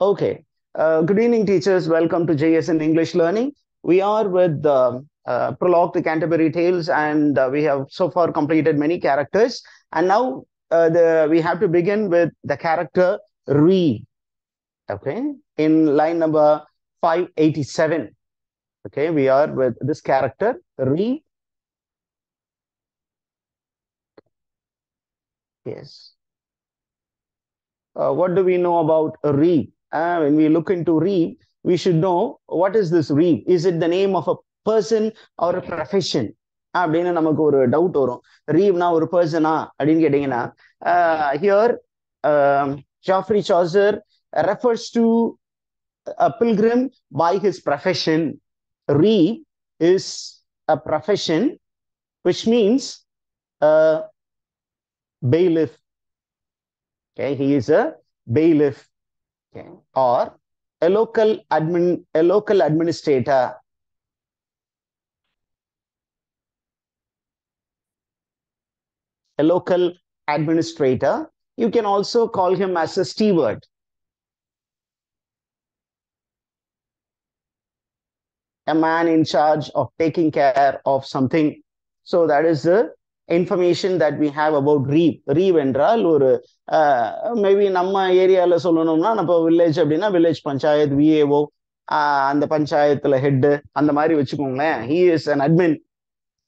Okay. Uh, good evening, teachers. Welcome to JSN English Learning. We are with um, uh, uh, Prologue to Canterbury Tales, and uh, we have so far completed many characters. And now uh, the, we have to begin with the character Re, okay, in line number 587. Okay, we are with this character Re. Yes. Uh, what do we know about Re? uh, when we look into reeb we should know what is this reeb is it the name of a person அவர் profession அப்படின்னு நமக்கு ஒரு doubt வரும் ரீவ்னா ஒரு பர்சனா அப்படின்னு கேட்டீங்கன்னா here Geoffrey Chaucer refers to pilgrim by his profession Reeve is a profession which means bailiff okay he is a bailiff okay. or a local admin, a local administrator. A local administrator, you can also call him as a steward. A man in charge of taking care of something. So that is the information that we have about Reeve Reeve என்றால் ஒரு maybe நம்ம ஏரியாவில் சொல்லணும்னா நம்ம village அப்படின்னா village panchayat VAO அந்த பஞ்சாயத்தில் head அந்த மாதிரி வச்சுக்கோங்களேன் ஹீ இஸ் அன் அட்மின்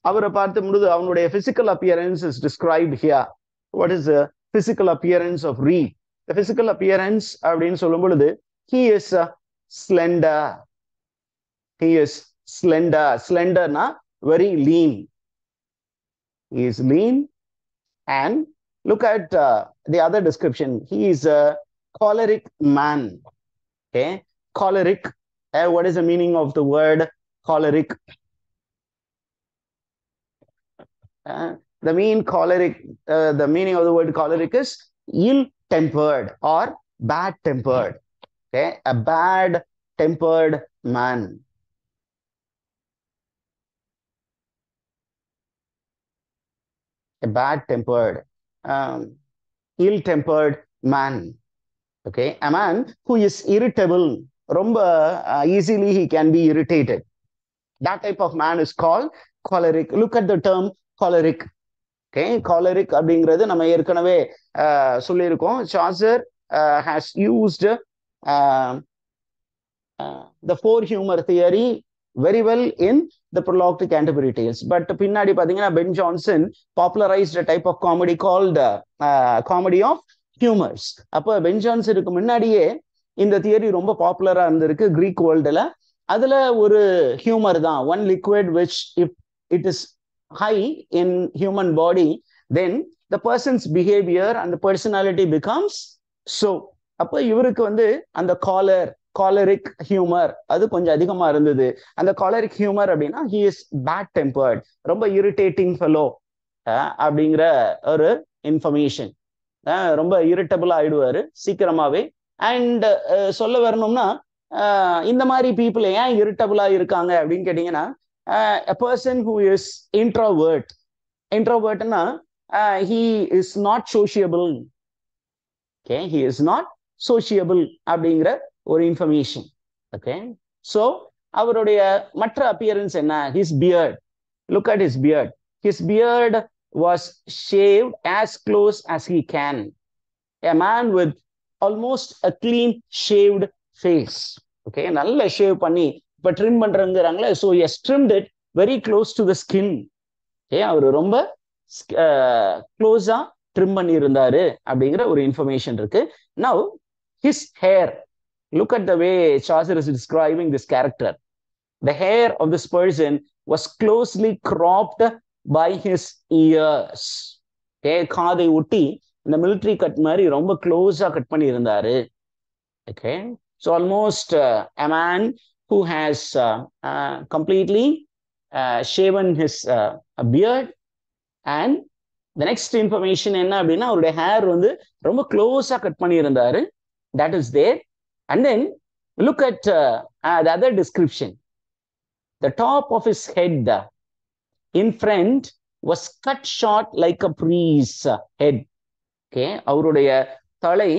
அவரை பார்த்து முடிது அவனுடைய physical appearance is described here what is physical appearance of Reeve physical appearance அப்படின்னு சொல்லும் பொழுது he is slender he is slender ஸ்லெண்டர்னா very lean is lean. And look at uh, the other description. He is a choleric man. Okay, choleric. Uh, what is the meaning of the word choleric? Uh, the mean choleric. Uh, the meaning of the word choleric is ill-tempered or bad-tempered. Okay, a bad-tempered man. a bad tempered, um, ill tempered man. Okay, a man who is irritable, Rumba, uh, easily he can be irritated. That type of man is called choleric. Look at the term choleric. Okay, choleric Being அப்படிங்கிறது நம்ம ஏற்கனவே uh, சொல்லியிருக்கோம் Chaucer uh, has used uh, the four humor theory. Very well in the prologue Canterbury Tales but பின்னாடி பார்த்தீங்கன்னா Ben Jonson popularised type of comedy called comedy of humours அப்போ Ben ஜான்சனுக்கு முன்னாடியே இந்த தியரி ரொம்ப பாப்புலராக இருந்திருக்கு க்ரீக் வேர்ல்டுல அதில் ஒரு ஹியூமர் தான் one liquid which if it is high in human body then the person's behaviour அந்த பர்சனாலிட்டி பிகம்ஸ் ஸோ அப்போ இவருக்கு வந்து அந்த காலர் காலரிக் ஹியூமர் அது கொஞ்சம் அதிகமா இருந்தது அந்த காலரிக் ஹியூமர் அப்படின்னா ஹி இஸ் பேட் டெம்பர்ட் ரொம்ப இரிட்டேட்டிங் ஃபெலோ அப்படிங்கிற ஒரு இன்ஃபர்மேஷன் ரொம்ப இரிட்டபிள் ஆயிடுவாரு சீக்கிரமாவே அண்ட் சொல்ல வரணும்னா இந்த மாதிரி பீப்புள் ஏன் இரிட்டபிளா இருக்காங்க அப்படின்னு கேட்டீங்கன்னா பர்சன் ஹூ இஸ் இன்ட்ரோவேர்ட் இன்ட்ரோவேர்ட்னா he is not sociable okay he is not sociable அப்படிங்கிற ஒரு இன்ஃபர்மேஷன் ஓகே ஸோ அவருடைய மற்ற அப்பியரன்ஸ் என்ன his beard look at his beard his beard was shave as close as he can a man with almost a clean shaved face okay நல்ல shave பண்ணி இப்போ trim பண்ணுறங்கிறாங்களே so he's trimmed it very close to the skin ஏ அவர் ரொம்ப க்ளோஸாக trim பண்ணியிருந்தாரு அப்படிங்கிற ஒரு இன்ஃபர்மேஷன் இருக்கு now his hair Look at the way Chaucer is describing this character. The hair of this person was closely cropped by his ears. காதை ஒட்டி இந்த மிலிட்ரி கட் மாதிரி ரொம்ப க்ளோஸா கட் பண்ணி இருந்தாரு okay so almost a man who has completely shaven his beard and the next information என்ன அப்படின்னா அவருடைய ஹேர் வந்து ரொம்ப க்ளோஸா கட் பண்ணியிருந்தாரு that is there and then look at uh, other description the top of his head in head uh, cut front like a short head okay அவருடைய தலை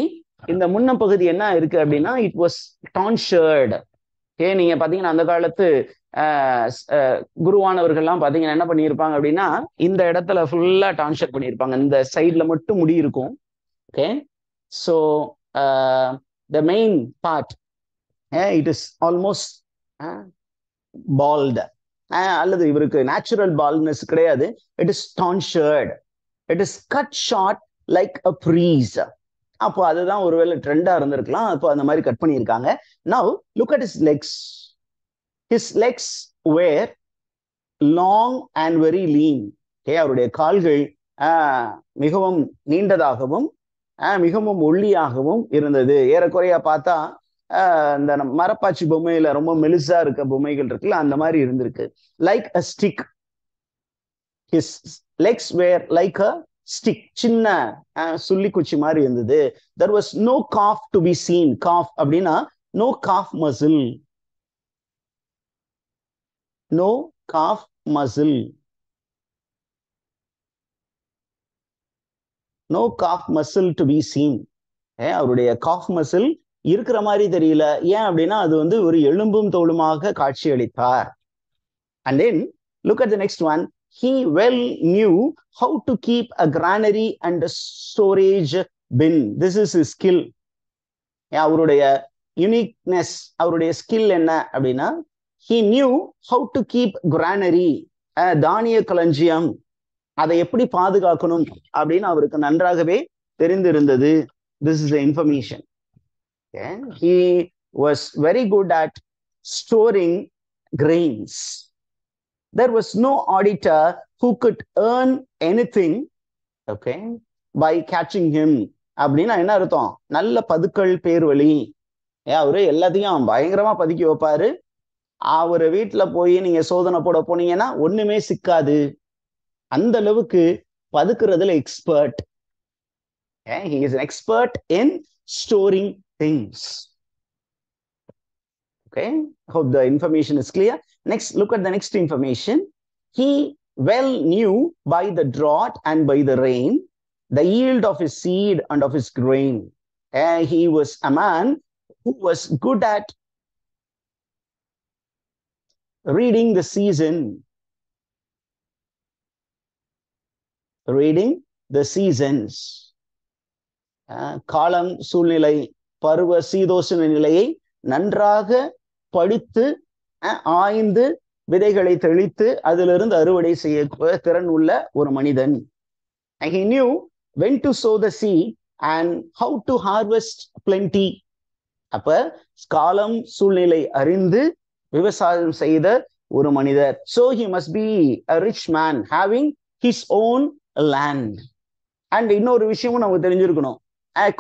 இந்த முன்ன பகுதி என்ன இருக்கு அப்படின்னா இட் வாஸ் டான்ஷர்டு ஓகே நீங்க பாத்தீங்கன்னா அந்த காலத்து uh, uh, குருவானவர்கள்லாம் பாத்தீங்கன்னா என்ன பண்ணியிருப்பாங்க அப்படின்னா இந்த இடத்துல ஃபுல்லா டான்ஷர் பண்ணியிருப்பாங்க இந்த சைட்ல மட்டும் முடி இருக்கும் okay so uh, the main part yeah, it is almost uh, uh அல்லது இவருக்கு நேச்சுரல் பால்னஸ் கிடையாது it is tonsured it is cut short like a priest அப்போ அதுதான் ஒருவேளை ட்ரெண்டா இருந்திருக்கலாம் அப்போ அந்த மாதிரி கட் பண்ணியிருக்காங்க now look at his legs his legs were long and very lean ஏ அவருடைய கால்கள் மிகவும் நீண்டதாகவும் மிகவும் ஒல்லியாகவும் இருந்தது ஏறக்குறையா பார்த்தா இந்த மரப்பாச்சி பொம்மையில ரொம்ப மெலிசா இருக்க பொம்மைகள் இருக்குல்ல அந்த மாதிரி இருந்திருக்கு like a stick his legs were like a stick சின்ன சுள்ளி குச்சி மாதிரி இருந்தது there was no calf to be seen calf அப்படின்னா no calf muscle no calf muscle no calf muscle to be seen அவருடைய காஃப் மசில் இருக்கிற மாதிரி தெரியல ஏன் அப்படின்னா அது வந்து ஒரு எலும்பும் தோளுமாக காட்சி அளித்தார் and then look at the next one he well knew how to keep a granary and storage bin this is skill அவருடைய யூனிக்னஸ் அவருடைய ஸ்கில் என்ன அப்படின்னா he knew how to keep granary தானிய களஞ்சியம் அதை எப்படி பாதுகாக்கணும் அப்படின்னு அவருக்கு நன்றாகவே தெரிந்திருந்தது this is information he was very good at storing grains there was no auditor who could earn anything okay by catching him அப்படின்னா என்ன அர்த்தம் நல்ல பதுக்கள் பேர் வழி ஏன் அவரு எல்லாத்தையும் பயங்கரமா பதுக்கி வைப்பாரு அவரு வீட்டுல போய் நீங்க சோதனை போட போனீங்கன்னா ஒண்ணுமே சிக்காது அந்த அளவுக்கு பதுக்குறதுல expert he is expert in storing things okay hope the information is clear next look at the next information he well knew by the drought and by the rain the yield of his seed and of his grain eh, he was a man who was good at reading the season reading the seasons காலம் சூழ்நிலை பருவ சீதோசன நிலையை நன்றாக படித்து ஆய்ந்து விதைகளை தெளித்து அதிலிருந்து அறுவடை செய்ய திறன் உள்ள ஒரு மனிதன் he knew when to sow the seed and how to harvest plenty அப்ப காலம் சூழ்நிலை அறிந்து விவசாயம் செய்த ஒரு மனிதர் so he must be a rich man having his own land and இன்னொரு விஷயமும் நமக்கு தெரிஞ்சிருக்கணும்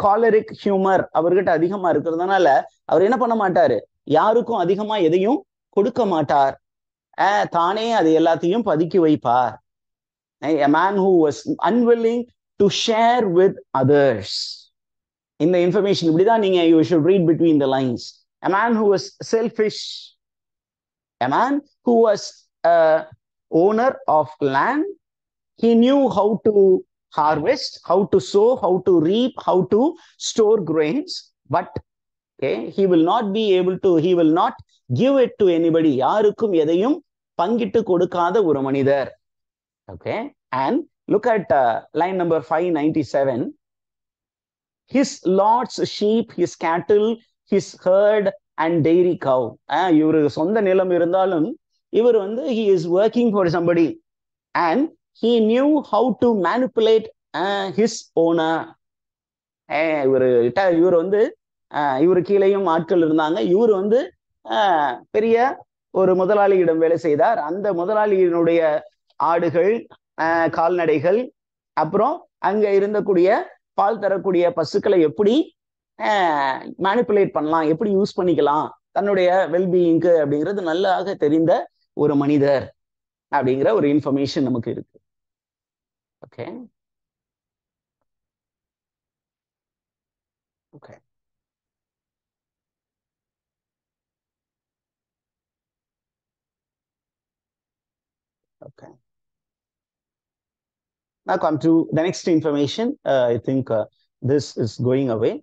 காலரிக் ஹியூமர் அவர்கிட்ட அதிகமா இருக்கிறதுனால அவர் என்ன பண்ண மாட்டாரு யாருக்கும் அதிகமா எதையும் கொடுக்க மாட்டார் தானே அது எல்லாத்தையும் பதுக்கி வைப்பார் unwilling to share with others இந்த இன்ஃபர்மேஷன் இப்படிதான் நீங்க you should read between the lines a man who was selfish a man who was a uh, owner of land he knew how to harvest, how to sow, how to reap, how to store grains. But okay, he will not be able to, he will not give it to anybody. யாருக்கும் எதையும் பங்கிட்டு கொடுக்காத ஒரு மனிதர் okay and look at line number five ninety seven his lord's sheep his cattle his herd and dairy cow இவருக்கு சொந்த நிலம் இருந்தாலும் இவர் வந்து he is working for somebody and he knew how to manipulate his owner இவர் இவர் வந்து இவர் கீழேயும் ஆட்கள் இருந்தாங்க இவர் வந்து பெரிய ஒரு முதலாளியிடம் வேலை செய்தார் அந்த முதலாளியினுடைய ஆடுகள் கால்நடைகள் அப்புறம் அங்க இருந்தக்கூடிய பால் தரக்கூடிய பசுக்களை எப்படி மேனிப்புலேட் பண்ணலாம் எப்படி யூஸ் பண்ணிக்கலாம் தன்னுடைய வெல்பீயிங்க்கு அப்படிங்கிறது நல்லாக தெரிந்த ஒரு மனிதர் அப்படிங்கிற ஒரு இன்ஃபர்மேஷன் நமக்கு இருக்கு Okay. Okay. Okay. Now come to the next information. Uh, I think uh, this is going away.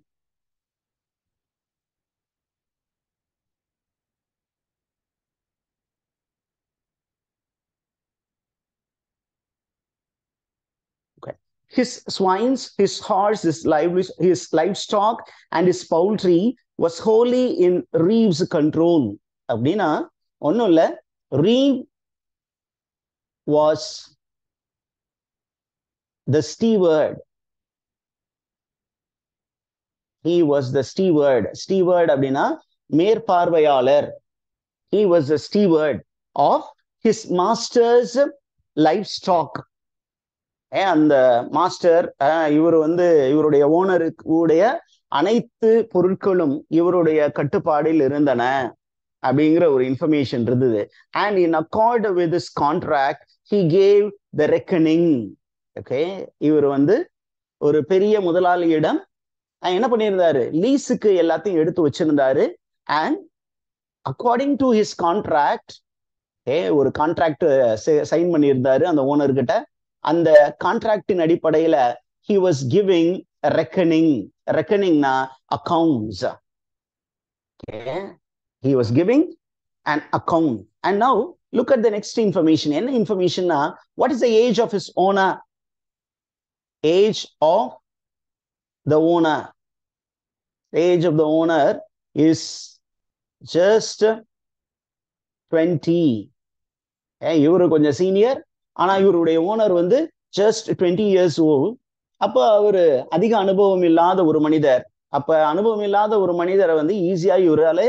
his swines, his horse, his, livestock, and his poultry was wholly in Reeves' control. Abdina, onnulla, Reeves was the steward. He was the steward. Steward Abdina, Mir Parvayalar. He was the steward of his master's livestock. அந்த master இவர் வந்து இவருடைய ஓனருக்கு உடைய அனைத்து பொருட்களும் இவருடைய கட்டுப்பாடில் இருந்தன அப்படிங்கிற ஒரு இன்ஃபர்மேஷன் இருந்தது and in accord with this contract he gave the reckoning okay இவர் வந்து ஒரு பெரிய முதலாளியிடம் என்ன பண்ணியிருந்தாரு லீஸுக்கு எல்லாத்தையும் எடுத்து வச்சிருந்தாரு and according to his contract ஏ ஒரு கான்ட்ராக்ட் சைன் பண்ணியிருந்தாரு அந்த ஓனர்கிட்ட அந்த கான்ட்ராக்டின் அடிப்படையில ஹி வாஸ் கிவிங் ரெக்கனிங் ரெக்கனிங்னா accounts he was giving and account and now look at the next information என்ன இன்ஃபர்மேஷன்னா what is the age of his owner age of the owner age of the owner is just twenty இவரு கொஞ்சம் senior ஆனா இவருடைய owner வந்து just twenty years ஓ அப்போ அவர் அதிக அனுபவம் இல்லாத ஒரு மனிதர் அப்ப அனுபவம் இல்லாத ஒரு மனிதரை வந்து ஈஸியா இவரால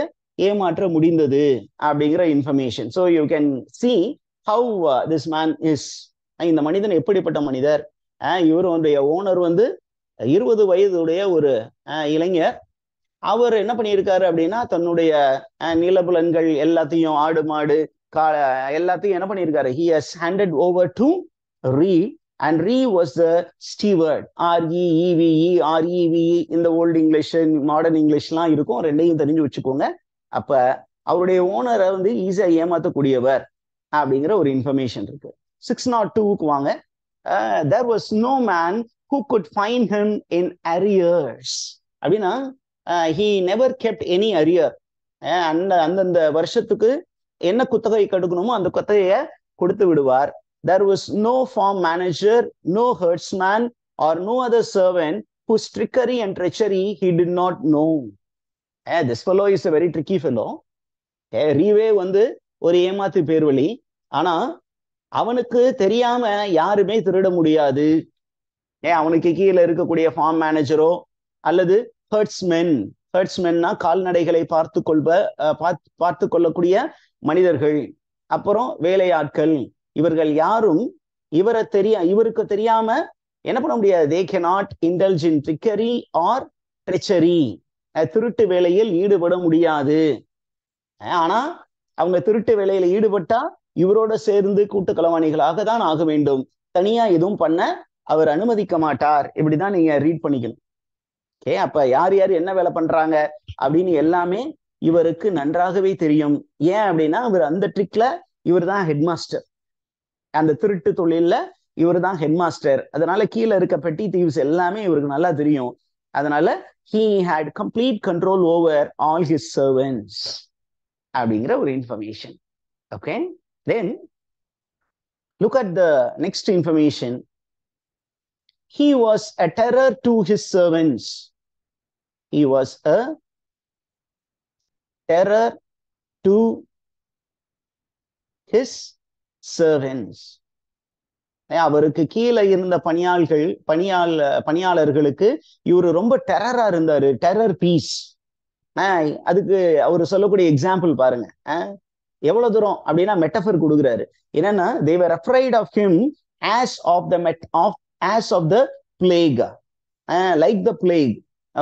ஏமாற்ற முடிந்தது அப்படிங்கிற information so you can see how this man is இந்த மனிதன் எப்படிப்பட்ட மனிதர் இவருடைய ஓனர் வந்து இருபது வயதுடைய ஒரு இளைஞர் அவர் என்ன பண்ணியிருக்காரு அப்படின்னா தன்னுடைய நிலபுலன்கள் எல்லாத்தையும் ஆடு மாடு எல்லாத்தையும் என்ன பண்ணியிருக்காரு he has handed over to Reeve and Reeve was the steward R E E V E R E V E இந்த ஓல்டு இங்கிலீஷ் மாடர்ன் இங்கிலீஷ்லாம் இருக்கும் ரெண்டையும் தெரிஞ்சு வச்சுக்கோங்க அப்ப அவருடைய ஓனரை வந்து ஈஸியா ஏமாத்தக்கூடியவர் அப்படிங்கிற ஒரு இன்ஃபர்மேஷன் இருக்கு சிக்ஸ் நாட் டூக்கு வாங்க there was no man who could find him in arrears அப்படின்னா he never kept any arrear அந்த அந்தந்த வருஷத்துக்கு என்ன குத்தகை கடுக்கணுமோ அந்த குத்தகையை கொடுத்து விடுவார் there was no farm manager no herdsman or no other servant who trickery and treachery he did not know Eh, this fellow is a very tricky fellow. Reeve eh, வந்து ஒரு ஏமாத்து வழி ஆனா அவனுக்கு தெரியாம யாருமே திருட முடியாது ஏன் அவனுக்கு கீழே இருக்கக்கூடிய ஃபார்ம் மேனேஜரோ அல்லது ஹர்ட்ஸ்மென் ஹர்ட்ஸ்மென்னா கால்நடைகளை பார்த்து கொள்வ பார்த்து கொள்ளக்கூடிய மனிதர்கள் அப்புறம் வேலையாட்கள் இவர்கள் யாரும் இவரை தெரிய இவருக்கு தெரியாம என்ன பண்ண முடியாது they can not intelligent trickery or treachery திருட்டு வேலையில் ஈடுபட முடியாது ஆனா அவங்க திருட்டு வேலையில ஈடுபட்டா இவரோட சேர்ந்து கூட்டு களவாணிகளாக தான் ஆக வேண்டும் தனியா எதுவும் பண்ண அவர் அனுமதிக்க மாட்டார் இப்படிதான் நீங்க ரீட் பண்ணிக்கணும் ஓகே அப்ப யார் யார் என்ன வேலை பண்றாங்க அப்படின்னு எல்லாமே இவருக்கு நன்றாகவே தெரியும் ஏன் அப்படின்னா இவர் அந்த ட்ரிக்ல இவர் தான் ஹெட் மாஸ்டர் அந்த திருட்டு தொழில்ல இவர் தான் ஹெட் மாஸ்டர் அதனால கீழே இருக்க பெட்டி தீவ்ஸ் எல்லாமே இவருக்கு நல்லா தெரியும் அதனால he had complete control over all his servants அப்படிங்கிற ஒரு information okay then look at the next information he was a terror to his servants he was a terror to his servants அவருக்கு கீழே இருந்த பணியாள்கள் பணியாள் பணியாளர்களுக்கு இவர் ரொம்ப டெரரா இருந்தாரு டெரர் பீஸ் அதுக்கு அவர் சொல்லக்கூடிய எக்ஸாம்பிள் பாருங்க எவ்வளவு தூரம் அப்படின்னா மெட்டஃபர் கொடுக்குறாரு என்னன்னா they were afraid of him as of the death of as of the plague like the plague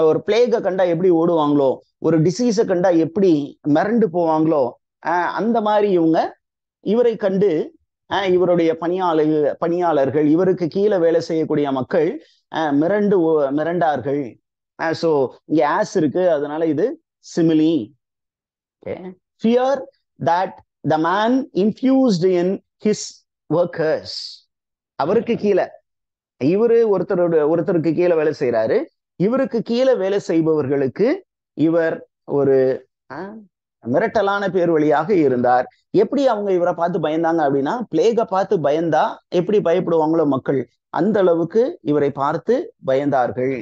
ஒரு பிளேகை கண்டா எப்படி ஓடுவாங்களோ ஒரு டிசீஸை கண்டா எப்படி மிரண்டு போவாங்களோ அந்த மாதிரி இவங்க இவரை கண்டு இவருடைய பணியாளர் பணியாளர்கள் இவருக்கு கீழே வேலை செய்யக்கூடிய மக்கள் மிரண்டு மிரண்டார்கள் ஸோ இங்கே ஆஸ் இருக்கு அதனால இது simile fear that the man infused in his workers அவருக்கு கீழே இவரு ஒருத்தரோட ஒருத்தருக்கு கீழே வேலை செய்யறாரு இவருக்கு கீழே வேலை செய்பவர்களுக்கு இவர் ஒரு மிரட்டலான பேர் வழியாக இருந்தார் எப்படி அவங்க இவரை பார்த்து பயந்தாங்க அப்படின்னா பிளேகை பார்த்து பயந்தா எப்படி பயப்படுவாங்களோ மக்கள் அந்த அளவுக்கு இவரை பார்த்து பயந்தார்கள்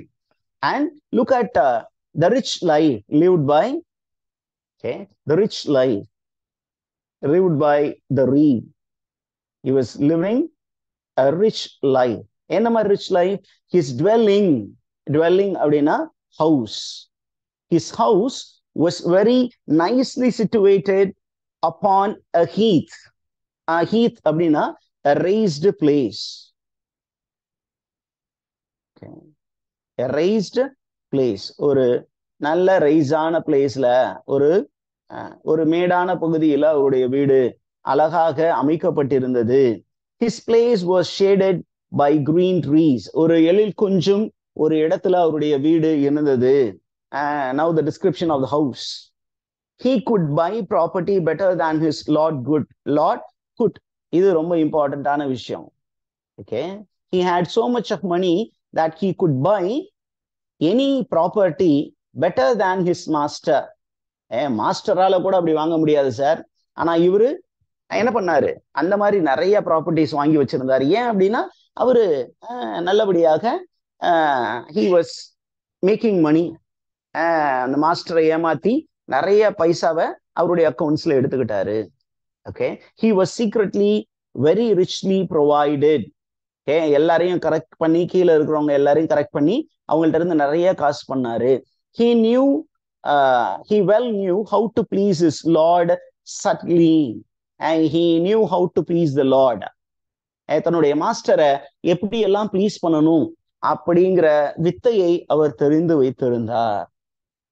and look at the richly lived by the richly lived by the Reeve he was living richly என்ன மாதிரி rich life his dwelling dwelling அப்படின்னா house his house was very nicely situated upon a heath heath அப்படின்னா raised place raised place ஒரு நல்ல ரைஸான பிளேஸ்ல ஒரு ஒரு மேடான பகுதியில் அவருடைய வீடு அழகாக அமைக்கப்பட்டிருந்தது his place was shaded by green trees ஒரு எழில் கொஞ்சம் ஒரு இடத்துல அவருடைய வீடு இருந்தது now the description of the house he could buy property better than his lord could lord could இது ரொம்ப இம்பார்ட்டண்ட்டான விஷயம் okay he had so much of money that he could buy any property better than his master ஏ மாஸ்டரால கூட அப்படி வாங்க முடியாது சார் ஆனா இவரு என்ன பண்ணாரு அந்த மாதிரி நிறைய ப்ராப்பர்ட்டிஸ் வாங்கி வச்சிருந்தாரு ஏன் அப்படின்னா அவரு uh, நல்லபடியாக ஹீ வாஸ் மேக்கிங் மணி அந்த மாஸ்டரை ஏமாத்தி நிறைய பைசாவை அவருடைய அக்கௌண்ட்ஸ்ல எடுத்துக்கிட்டாரு okay he was secretly very richly provided okay எல்லாரையும் கரெக்ட் பண்ணி கீழே இருக்கிறவங்க எல்லாரையும் கரெக்ட் பண்ணி அவங்கள்ட்ட இருந்து நிறைய காசு பண்ணாரு he knew he well knew how to please his lord subtly and he knew how to please the lord தன்னுடைய மாஸ்டரை எப்படி எல்லாம் ப்ளீஸ் பண்ணணும் அப்படிங்கிற வித்தையை அவர் தெரிந்து வைத்திருந்தார்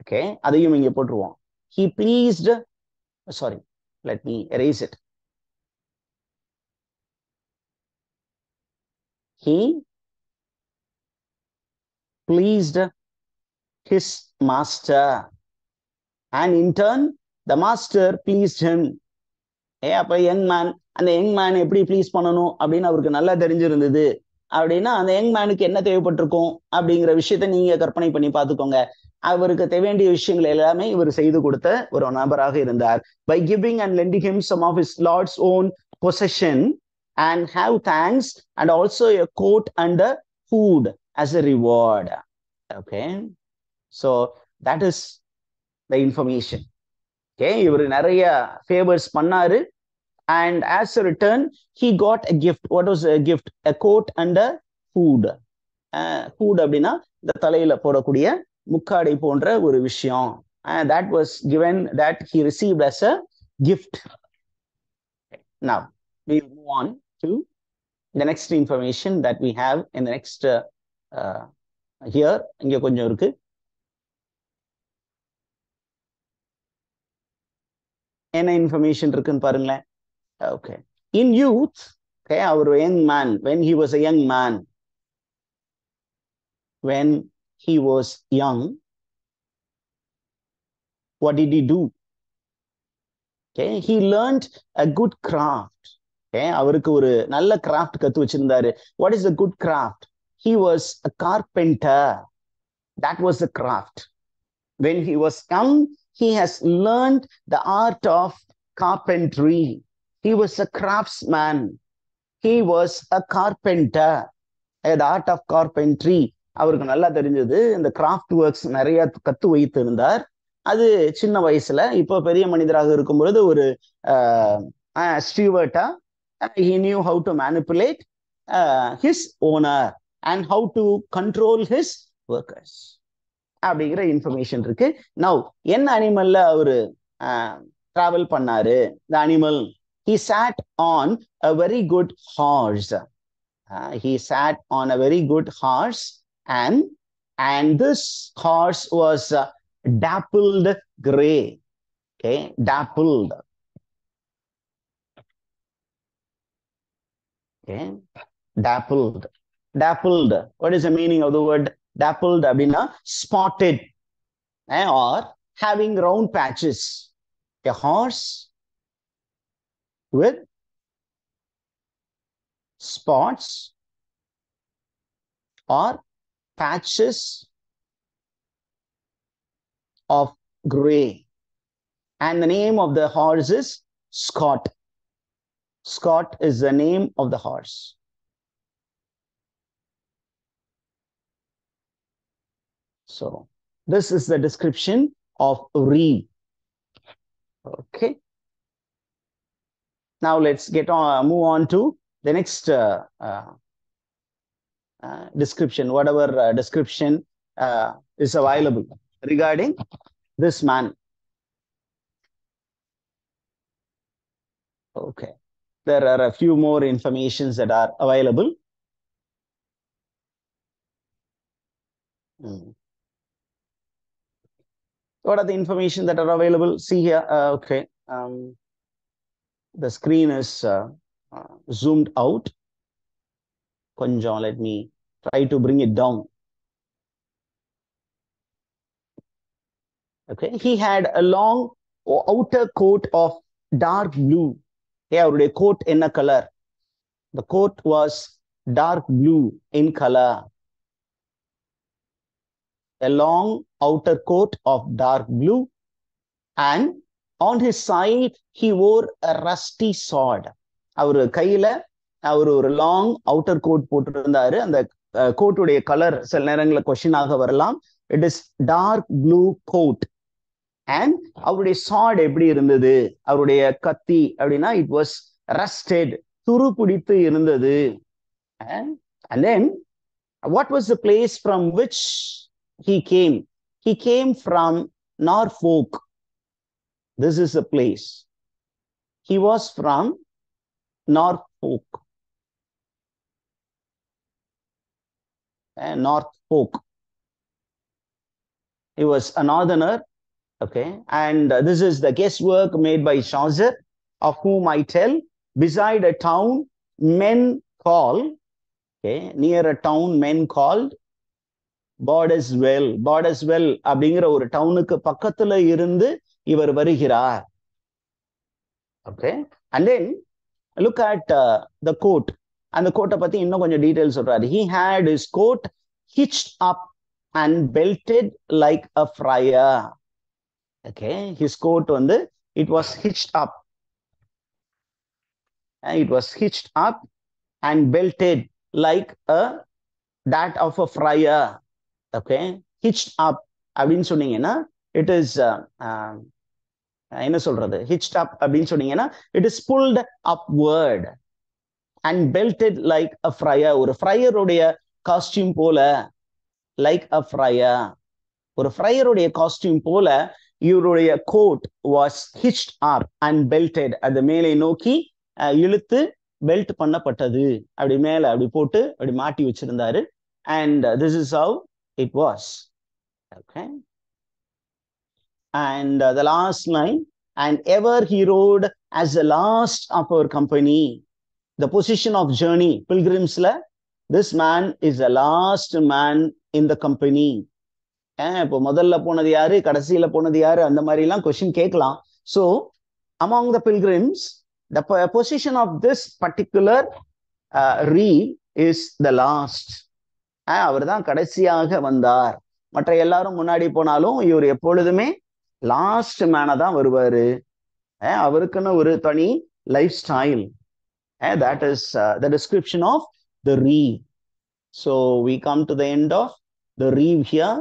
ஓகே அதையும் இங்க போட்டுருவோம் he pleased sorry let me erase it he pleased his master and in turn the master pleased ஏ அப்ப யங் மேன் அந்த யங் மேன் எப்படி ப்ளீஸ் பண்ணணும் அப்படின்னு அவருக்கு நல்லா தெரிஞ்சிருந்தது அப்படின்னா அந்த யங் மேனுக்கு என்ன தேவைப்பட்டிருக்கும் அப்படிங்கிற விஷயத்த நீங்க கற்பனை பண்ணி பார்த்துக்கோங்க அவருக்கு தேவேண்டிய விஷயங்கள் எல்லாமே இவர் செய்து கொடுத்த ஒரு நபராக இருந்தார் by giving and lending him some of his lord's own possession and have thanks and also a coat and a hood as a reward okay so that is the information okay இவர் நிறைய favours பண்ணாரு And as a return, he got a gift. What was a gift? A coat and a hood. Hood அப்படின்னா இந்த தலையில போடக்கூடிய முக்காடை போன்ற ஒரு விஷயம் that was given that he receive as a gift now we move on to the next information that we have in the next uh, uh, here இங்க கொஞ்சம் இருக்கு என்ன இன்ஃபர்மேஷன் இருக்குன்னு பாருங்களேன் Okay. In youth, okay, our young man, when he was a young man, when he was young, what did he do? Okay, he learned a good craft. Okay, our craft What is a good craft? He was a carpenter. That was the craft. When he was young, he has learned the art of carpentry. He was a craftsman. He was a carpenter. The art of carpentry அவருக்கு நல்லா தெரிஞ்சது இந்த craft works நிறைய கத்து வைத்திருந்தார் அது சின்ன வயசுல இப்போ பெரிய மனிதராக இருக்கும் பொழுது ஒரு ஸ்டீவர்ட்டா he knew how to manipulate his owner and how to control his workers அப்படிங்கிற இன்ஃபர்மேஷன் இருக்கு நவ் என்ன அனிமல்ல அவரு டிராவல் பண்ணாரு இந்த animal He sat on a very good horse. Uh, he sat on a very good horse, and and this horse was uh, dappled gray. Okay, dappled. Okay, dappled. Dappled. What is the meaning of the word dappled? Abina spotted, eh? or having round patches. A horse with spots or patches of gray. And the name of the horse is Scott. Scott is the name of the horse. So this is the description of Reeve. Okay. Now let's get on, uh, move on to the next uh, uh, uh description, whatever uh, description is available regarding this man. Okay, there are a few more informations that are available. Hmm. What are the information that are available? See here, okay. Um, the screen is uh, uh zoomed out. Konjam, let me try to bring it down. Okay, he had a long outer coat of dark blue. Hey, a coat in a color. The coat was dark blue in color. A long outer coat of dark blue and on his side he wore rusty sword அவர் கையில அவர் ஒரு long outer code போட்டிருந்தாரு அந்த கோட்டுடைய colour சில நேரங்களில் question ஆக வரலாம் it is dark blue coat and அவருடைய சாட் எப்படி இருந்தது அவருடைய கத்தி அப்படின்னா இட் வாஸ் ரஸ்டெட் துரு பிடித்து இருந்தது then what was the place from which he came he came from Norfolk This is a place. He was from Norfolk. And Norfolk. He was a northerner. Okay. And uh, this is the guesswork made by Chaucer, of whom I tell, beside a town men call, okay, near a town men called Bawdeswell Bawdeswell அப்படிங்கிற town, டவுனுக்கு பக்கத்துல இவர் வருகிறார் okay and then look at the code அந்த கோட்டை பத்தி இன்னும் கொஞ்சம் டீடைல் சொல்றாரு he had is coat hitch up and belted like a friar okay his coat வந்து it was hitch up it was hitch up and belted like a that of a friar okay hitch up அப்படின்னு சொன்னீங்கன்னா it is என்ன சொல்றது ஹிச்ட் up அப்படின்னு சொன்னீங்கன்னா it is pulled upward and belted like a friar ஒரு ஃப்ரையருடைய costume போல like a friar ஒரு ஃப்ரையருடைய காஸ்டியூம் போல இவருடைய coat was hitched up and belted அது மேலே நோக்கி இழுத்து பெல்ட் பண்ணப்பட்டது அப்படி மேலே அப்படி போட்டு அப்படி மாட்டி வச்சிருந்தாரு and this is how it was okay and uh, the last line and ever he rode as the last of our company the position of journey pilgrims this man is the last man in the company ஏன் இப்போ முதல்ல போனது யாரு கடைசியில போனது யாரு அந்த மாதிரி எல்லாம் கொஸ்டின் கேட்கலாம் so among the pilgrims the position of this particular Reeve is the last அவர் தான் கடைசியாக வந்தார் மற்ற எல்லாரும் முன்னாடி போனாலும் இவர் எப்பொழுதுமே லாஸ்ட் மேனை தான் வருவார் அவருக்குன்னு ஒரு தனி lifestyle that is the description of the Reeve so we come to the end of the Reeve here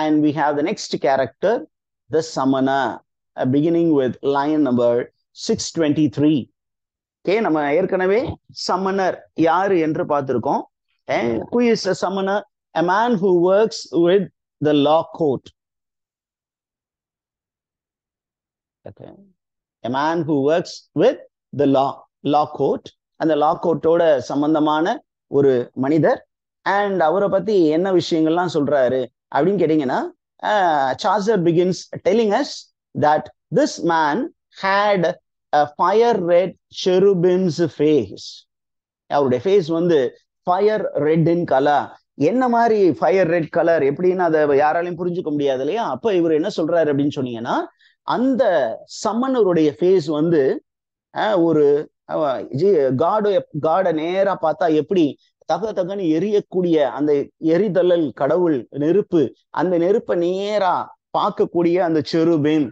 and we have the next character the Summoner beginning with line number six twenty three okay நம்ம ஏற்கனவே Summoner யாரு என்று பார்த்துருக்கோம் Summoner a man who works with the law court okay a man who works with the law law court அந்த லா கோர்ட்டோட சம்பந்தமான ஒரு மனிதர் and அவரை பத்தி என்ன விஷயங்கள்லாம் சொல்றாரு அப்படின்னு கேட்டீங்கன்னா Chaucer begins telling us that this man had fire red cherubin's face அவருடைய ஃபேஸ் வந்து ஃபயர் ரெட் இன் கலர் என்ன மாதிரி ஃபயர் ரெட் கலர் எப்படின்னு அதை யாராலையும் புரிஞ்சுக்க முடியாது இல்லையா அப்போ இவர் என்ன சொல்றாரு அப்படின்னு சொன்னீங்கன்னா அந்த சம்மனருடைய ஃபேஸ் வந்து ஒரு காடு காடை நேரா பார்த்தா எப்படி தக தகன்னு எரியக்கூடிய அந்த எரிதழல் கடவுள் நெருப்பு அந்த நெருப்பை நேரா பார்க்கக்கூடிய அந்த செருபேன்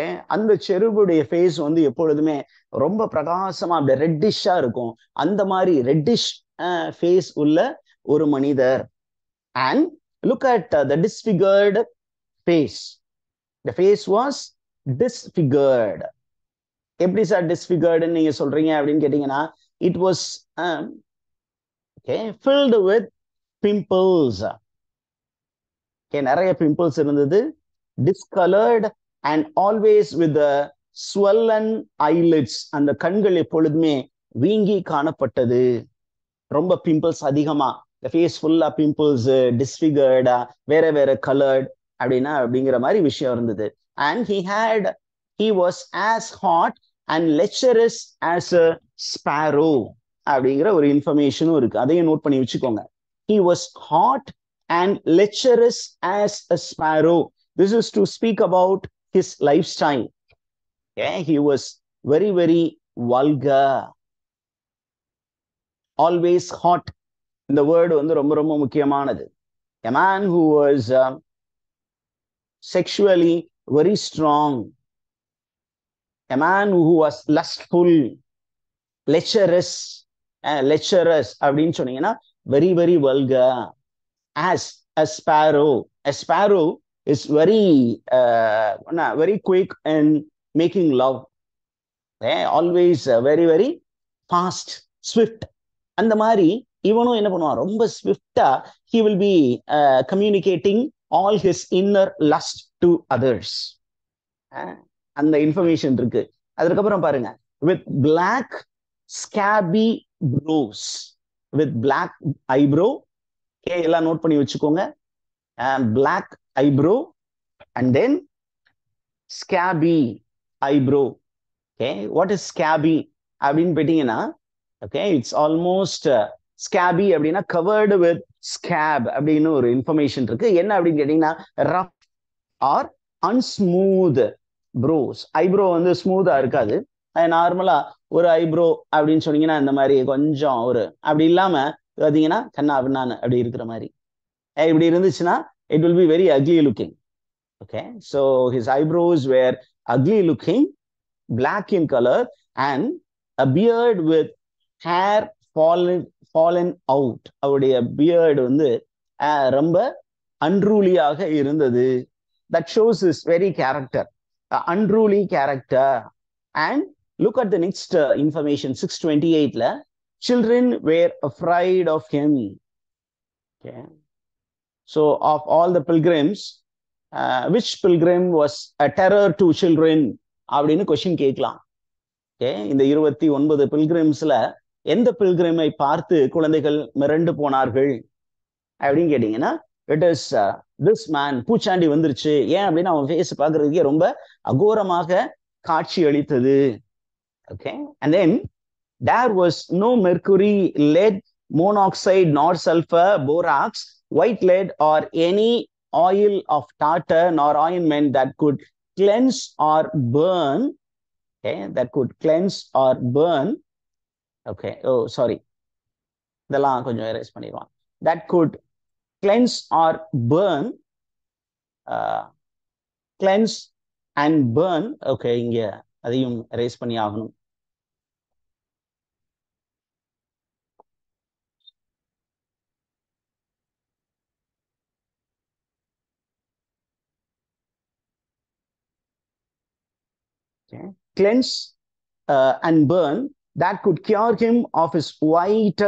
ஏ அந்த செருபுடைய ஃபேஸ் வந்து எப்பொழுதுமே ரொம்ப பிரகாசமா அப்படி ரெட்டிஷா இருக்கும் அந்த மாதிரி ரெட்டிஷ் ஃபேஸ் உள்ள ஒரு மனிதர் and look at the disfigured face the face was disfigured எப்படி சார் டிஸ்ஃபிகர்டுன்னு நீங்கள் சொல்கிறீங்க அப்படின்னு கேட்டிங்கன்னா it was okay filled with pimples okay நிறைய பிம்பிள்ஸ் இருந்தது discoloured and always with swollen eyelids அந்த கண்கள் எப்பொழுதுமே வீங்கி காணப்பட்டது ரொம்ப பிம்பிள்ஸ் அதிகமா ஃபேஸ் ஃபுல்லா பிம்பிள்ஸ் டிஸ்ஃபிகர்டா வேற வேற கலர்ட் அப்படின்னா அப்படிங்கிற மாதிரி விஷயம் இருந்தது and he had he was as hot and lecherous as a sparrow அப்படிங்கிற ஒரு இன்ஃபர்மேஷனும் இருக்கு அதையும் நோட் பண்ணி வச்சுக்கோங்க he was hot and lecherous as a sparrow this is to speak about his lifestyle he was very very vulgar always hot இந்த word வந்து ரொம்ப ரொம்ப முக்கியமானது a man who was sexually very strong. A man who was lustful, lecherous, lecherous eh, அப்படின்னு சொன்னீங்கன்னா very very vulgar as a sparrow a sparrow is very very quick and making love always very very fast swift அந்த மாதிரி இவனும் என்ன பண்ணுவான் ரொம்ப ஸ்விஃப்டா he will be communicating all his inner lust to others அந்த இன்ஃபர்மேஷன் இருக்கு அதுக்கப்புறம் பாருங்க with black scabby brows with black eyebrow கே எல்லாம் நோட் பண்ணி வச்சுக்கோங்க black eyebrow and then scabby eyebrow okay what is scabby அப்படின்னு போயிட்டீங்கன்னா ஓகே இட்ஸ் ஆல்மோஸ்ட் ஸ்கேபி அப்படின்னா கவர்டு வித் ஸ்கேப் அப்படின்னு ஒரு இன்ஃபர்மேஷன் இருக்கு என்ன அப்படின்னு கேட்டீங்கன்னா rough or unsmooth brows eyebrow வந்து ஸ்மூத்தா இருக்காது நார்மலா ஒரு ஐப்ரோ அப்படின்னு சொன்னீங்கன்னா இந்த மாதிரி கொஞ்சம் ஒரு அப்படி இல்லாம பார்த்தீங்கன்னா கண்ணா அப்படின்னு அப்படி இருக்கிற மாதிரி இப்படி இருந்துச்சுன்னா it will be very ugly looking okay so his eyebrows were ugly looking black in colour and a beard with hair falling fallen out அவருடைய பியர்டு வந்து ரொம்ப அன்ரூலியாக இருந்தது that shows is very character unruly character and look at the next information six twenty எயிட்ல children were afraid of him okay so of all the pilgrims which pilgrim was a terror to children அப்படின்னு question கேட்கலாம் okay இந்த இருபத்தி ஒன்பது பில்கிரிம்ஸ்ல எந்த பில்கிரிமை பார்த்து குழந்தைகள் மிரண்டு போனார்கள் அப்படின்னு கேட்டீங்கன்னா இட் இஸ் திஸ் மேன் பூச்சாண்டி வந்துருச்சு ஏன் அப்படின்னு அவன் ஃபேஸ் பார்க்கறதுக்கே ரொம்ப அகோரமாக காட்சி அளித்தது okay and then there was no mercury lead monoxide nor sulphur borax white lead or any oil of tartar nor ointment that could cleanse or burn that could cleanse or burn okay oh sorry இதெல்லாம் கொஞ்சம் erase பண்ணிடுவான் that could cleanse or burn cleanse and burn okay இங்க அதையும் erase பண்ணி ஆகணும் cleanse and burn that could cure him of his white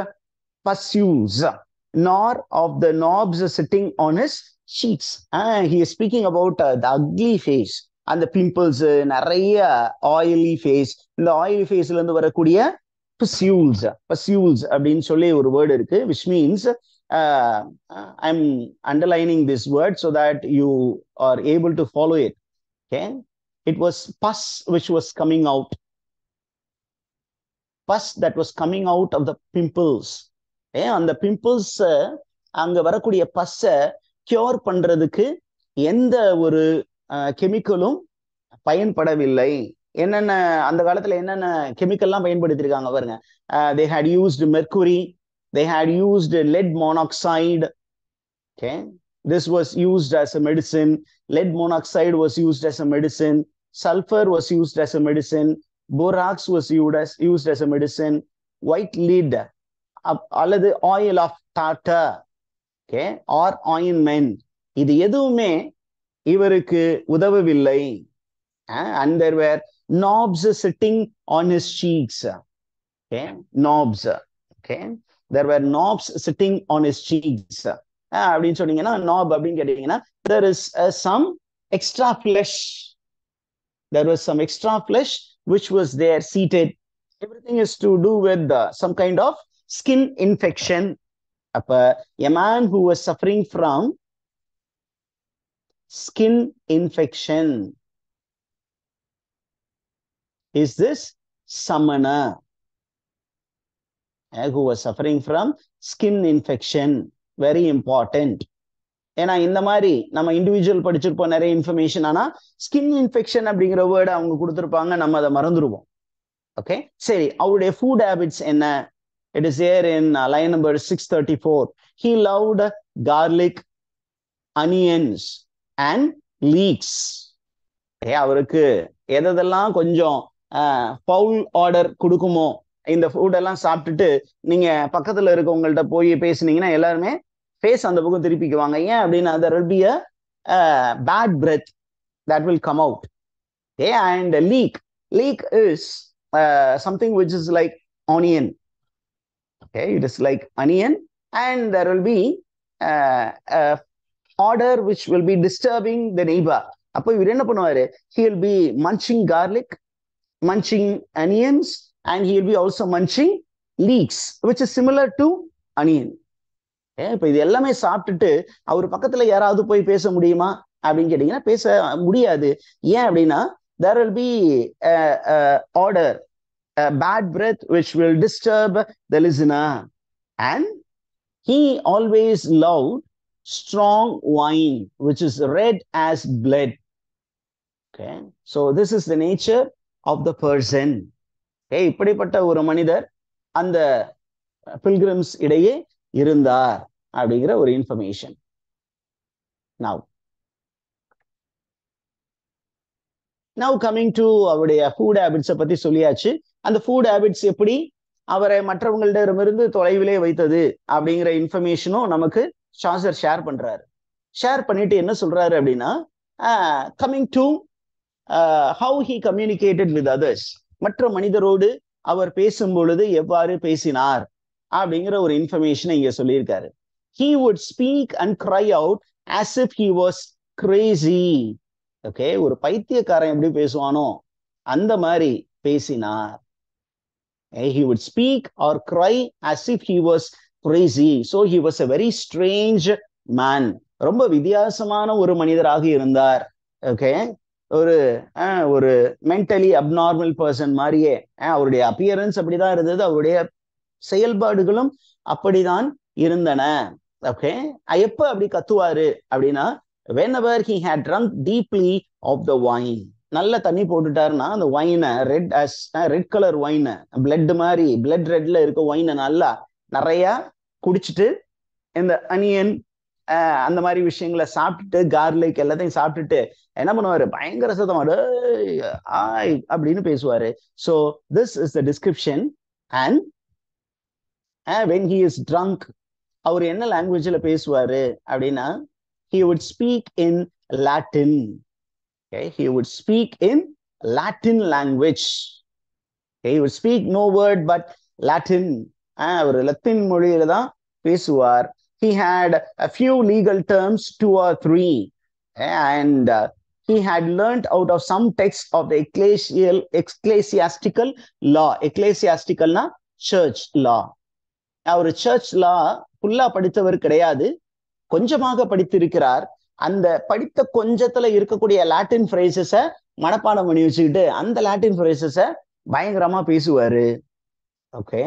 pusules, nor of the knobs sitting on his cheeks. And ah, he is speaking about uh, the ugly face and the pimples in uh, a oily face. In the oily face, in the Varakudiya, pursuits. Pursuits, Abdin Sole, or word, which means uh, I'm underlining this word so that you are able to follow it. Okay. It was pus which was coming out pus that was coming out of the pimples ஏன் அந்த பிம்பிள்ஸ அங்க வரக்கூடிய பஸ்ஸை cure பண்றதுக்கு எந்த ஒரு கெமிக்கலும் பயன்படவில்லை என்னென்ன அந்த காலத்துல என்னென்ன கெமிக்கல்லாம் பயன்படுத்தியிருக்காங்க பாருங்க they had used mercury they had used lead monoxide okay this was used as a medicine lead monoxide was used as a medicine sulphur was used as a medicine borax was used as, used as a medicine, white lead, அல்லது oil of tartar okay or ointment இது எதுவுமே இவருக்கு உதவவில்லை and there were knobs sitting on his cheeks okay knobs okay there were knobs sitting on his cheeks அப்படின்னு சொன்னீங்கன்னா knob அப்படின்னு கேட்டீங்கன்னா there is some extra flesh there was some extra flesh which was there seated. Everything is to do with uh, some kind of skin infection. Uh, a man who was suffering from skin infection is this samana uh, who was suffering from skin infection. Very important. ஏன்னா இந்த மாதிரி நம்ம individual படிச்சிருப்போம் நிறைய information ஆனா skin infection அப்படிங்கிற word அவங்க கொடுத்துருப்பாங்க நம்ம அதை மறந்துடுவோம் ஓகே சரி அவருடைய ஃபுட் ஹேபிட்ஸ் என்ன it is here in line number six thirty four he loved garlic onions and leeks ஏ அவருக்கு எதெல்லாம் கொஞ்சம் பவுல் ஆர்டர் கொடுக்குமோ இந்த ஃபுட்டெல்லாம் சாப்பிட்டுட்டு நீங்க பக்கத்துல இருக்கவங்கள்ட்ட போய் பேசுனீங்கன்னா எல்லாருமே on the book face the பக்கம் திருப்பிக்குவாங்க ஏன் அப்படின்னா will be a bad breath that will come out. Out and a leak. Leak is uh, something which is like onion. okay it is like onion and there will be uh, order which will be disturbing the neighbor அப்போ இவர் என்ன பண்ணுவாரு he will be munching garlic munching onions and he will be also munching leeks which is similar to onion இப்ப இது எல்லாமே சாப்பிட்டுட்டு அவர் பக்கத்துல யாராவது போய் பேச முடியுமா அப்படின்னு கேட்டீங்கன்னா பேச முடியாது ஏன் அப்படின்னா there will be odour bad breath which will disturb the listener and he always love strong wine which is red as blood okay so this is the nature of the person இப்படிப்பட்ட ஒரு மனிதர் அந்த pilgrims இடையே இருந்தார் அப்படிங்கிற ஒரு information now now coming to அவருடைய food ஹேபிட்ஸை பத்தி சொல்லியாச்சு அந்த ஃபுட் ஹேபிட்ஸ் எப்படி அவரை மற்றவங்களிடமிருந்து தொலைவிலே வைத்தது அப்படிங்கிற இன்ஃபர்மேஷனும் நமக்கு சாசர் ஷேர் பண்றாரு ஷேர் பண்ணிட்டு என்ன சொல்றாரு அப்படின்னா coming to how he communicated with others மற்ற மனிதரோடு அவர் பேசும் பொழுது எவ்வாறு பேசினார் அப்படிங்கிற ஒரு இன்ஃபர்மேஷனை இங்க சொல்லியிருக்காரு he would speak and cry out as if he was crazy okay ஒரு பைத்தியக்காரன் எப்படி பேசுவானோ அந்த மாதிரி பேசினார் he would speak or cry as if he was crazy so he was a very strange man ரொம்ப வித்தியாசமான ஒரு மனிதராக இருந்தார் ஓகே ஒரு ஒரு மென்டலி அப்நார்மல் பர்சன் மாதிரியே அவருடைய அப்பியரன்ஸ் அப்படிதான் இருந்தது அவருடைய செயல்பாடுகளும் அப்படிதான் இருந்தன ஓகே எப்ப அப்படி கத்துவாரு அப்படின்னா வென் அவர் he had drunk deeply of the wine நல்ல தண்ணி போட்டுட்டாருன்னா அந்த ஒயினை ரெட் அஸ் ரெட் கலர் ஒயினை பிளட் மாதிரி பிளட் ரெட்ல இருக்க ஒயினை நல்லா நிறையா குடிச்சிட்டு இந்த அனியன் அந்த மாதிரி விஷயங்களை சாப்பிட்டுட்டு கார்லிக் எல்லாத்தையும் சாப்பிட்டுட்டு என்ன பண்ணுவாரு பயங்கர சதம் ஆய் அப்படின்னு பேசுவாரு so this is the description and when he is drunk அவர் என்ன லாங்குவேஜில் பேசுவார் அப்படின்னா he would speak in Latin he would speak in Latin language he would speak no word but Latin அவர் லத்தின் மொழியில தான் பேசுவார் he had a few legal terms two or three and he had learnt out of some texts of the ecclesial, ecclesiastical law. Ecclesiastical na church law. அவர் ஒரு சர்ச்லாம் ஃபுல்லா படித்தவர் கிடையாது கொஞ்சமாக படித்திருக்கிறார் அந்த படித்த கொஞ்சத்துல இருக்கக்கூடிய லாட்டின் ஃப்ரைசஸை மனப்பாடம் பண்ணி வச்சுக்கிட்டு அந்த லாட்டின் ஃப்ரைசஸை பயங்கரமா பேசுவாரு okay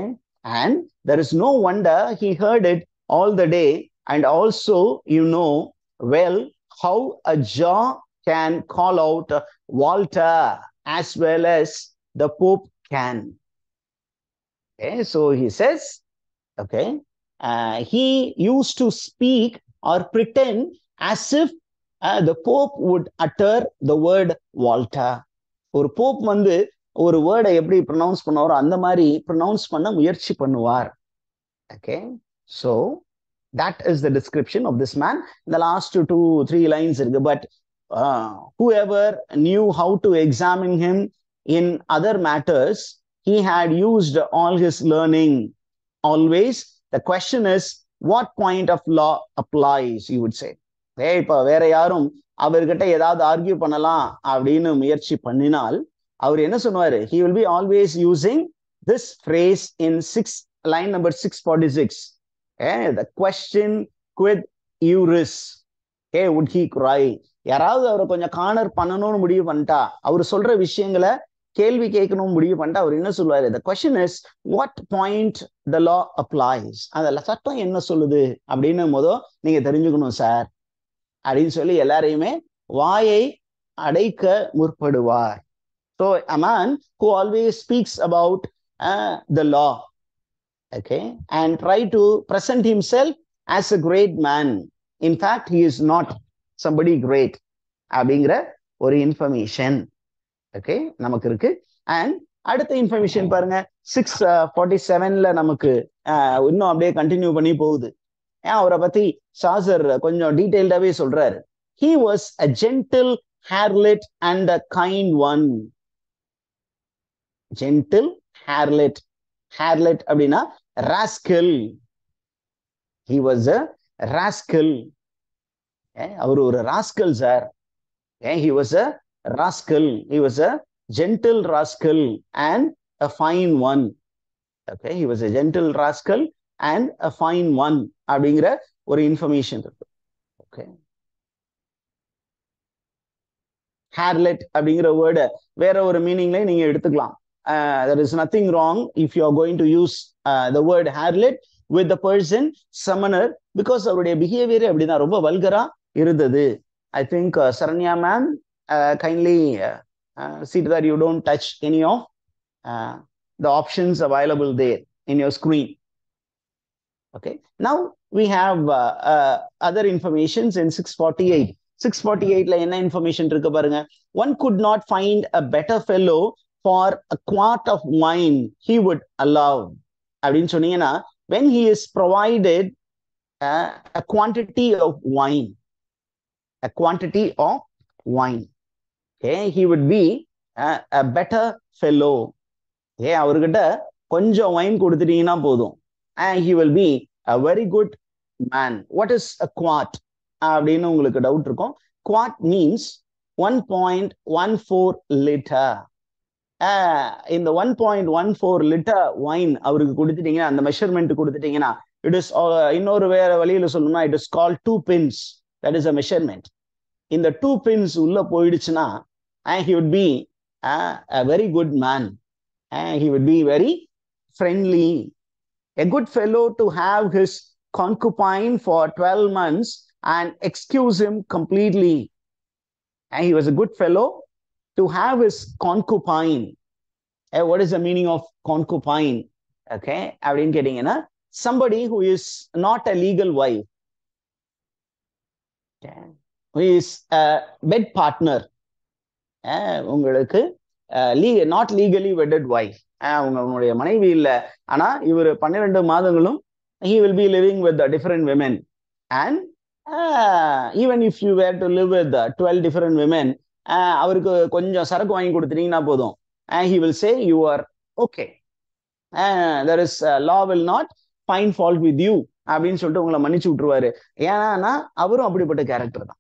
and there is no wonder he heard it all the day and also you know well how a jay can call out Walter as well as the Pope can okay so he says Okay. Uh, he used to speak or pretend as if uh, the Pope would utter the word Walter ஒரு Pope வந்து ஒரு வேர்டை எப்படி pronounce பண்ணுவாரோ அந்த மாதிரி pronounce பண்ண முயற்சி பண்ணுவார் okay so that is the description of this man இந்த லாஸ்ட் டூ த்ரீ லைன்ஸ் இருக்கு but whoever knew how to examine him in other matters he had used all his learning always The question is, what point of law applies, you would say. ஏ இப்போ வேற யாரும் அவர்கிட்ட ஏதாவது argue பண்ணலாம் அப்படின்னு முயற்சி பண்ணினால் அவர் என்ன சொன்னாரு he will be always using this phrase in six line number six forty six ஏ த கொஸ்டின் குவித் யூரிஸ் ஏ உட் ஹி குராய் யாராவது அவரை கொஞ்சம் கார்னர் பண்ணணும்னு முடிவு பண்ணிட்டா அவர் சொல்ற விஷயங்களை கேள்வி கேட்கணும் முடிவு பண்ணிட்டு அவர் என்ன சொல்லுவார் the question is what point the law applies அந்த சட்டம் என்ன சொல்லுது அப்படின்னு போதோ நீங்க தெரிஞ்சுக்கணும் சார் அப்படின்னு சொல்லி எல்லாரையுமே வாயை அடைக்க முற்படுவார் so a man who always speaks about the law okay and try to present himself as a great man in fact he is not somebody great அப்படிங்கிற ஒரு இன்ஃபர்மேஷன் ஓகே நமக்கு இருக்கு அண்ட் அடுத்த இன்ஃபர்மேஷன் பாருங்க சிக்ஸ் ஃபார்ட்டி செவன்ல நமக்கு uh, இன்னும் அப்படியே கண்டினியூ பண்ணி போகுது அவரை பத்தி சாசர் கொஞ்சம் டீட்டெயில்டாவே சொல்றாரு he was a gentle harlot and a kind one gentle harlot harlot அப்படின்னா rascal he was a rascal அவர் ஒரு rascal sir he was a rascal he was a gentle rascal and a fine one okay he was a gentle rascal and a fine one அப்படிங்கிற ஒரு information இருக்கு okay ஹேர்லெட் அப்படிங்கிற வேர்டை வேற ஒரு மீனிங்ல நீங்க எடுத்துக்கலாம் there is nothing wrong if you are going to use the word harlot with the person Summoner because அவருடைய பிஹேவியர் அப்படின்னா ரொம்ப வல்கரா இருந்தது I think Saranya ma'am Uh, kindly uh, uh, see that you don't touch any of the options available there in your screen. Okay. Now we have other informations in 648. 648 line information paranga. One could not find a better fellow for a quart of wine he would allow. When he is provided a quantity of wine. A quantity of wine. And he would be a better fellow ஏன் அவர்கிட்ட கொஞ்சம் wine கொடுத்துட்டீங்கன்னா போதும் and he will be a very good man what is a quart அப்படின்னு உங்களுக்கு doubt இருக்கும் quart means one point one four litre இந்த one point one four litre wine அவருக்கு கொடுத்துட்டீங்கன்னா அந்த மெஷர்மெண்ட் கொடுத்துட்டீங்கன்னா இட் இஸ் இன்னொரு வேற வழியில சொல்லணும்னா it is call two pints that is a measurement இந்த டூ பின்ஸ் உள்ள போயிடுச்சுன்னா and he would be a, a very good man and he would be very friendly. A good fellow to have his concubine for 12 months and excuse him completely. And he was a good fellow to have his concubine. And eh, what is the meaning of concubine? Okay, அப்படின்னு it? somebody who is not a legal wife, okay. who is a bed partner, உங்களுக்கு not legally wedded wife அவங்க அவனுடைய மனைவி இல்லை ஆனா இவர் பன்னிரெண்டு மாதங்களும் he will be living with different women and even if you were to live with twelve different women அவருக்கு கொஞ்சம் சரக்கு வாங்கி கொடுத்துட்டீங்கன்னா போதும் he will say you are okay there is law will not find fault with you அப்படின்னு சொல்லிட்டு உங்களை மன்னிச்சு விட்டுருவாரு ஏன்னா அவரும் அப்படிப்பட்ட கேரக்டர் தான்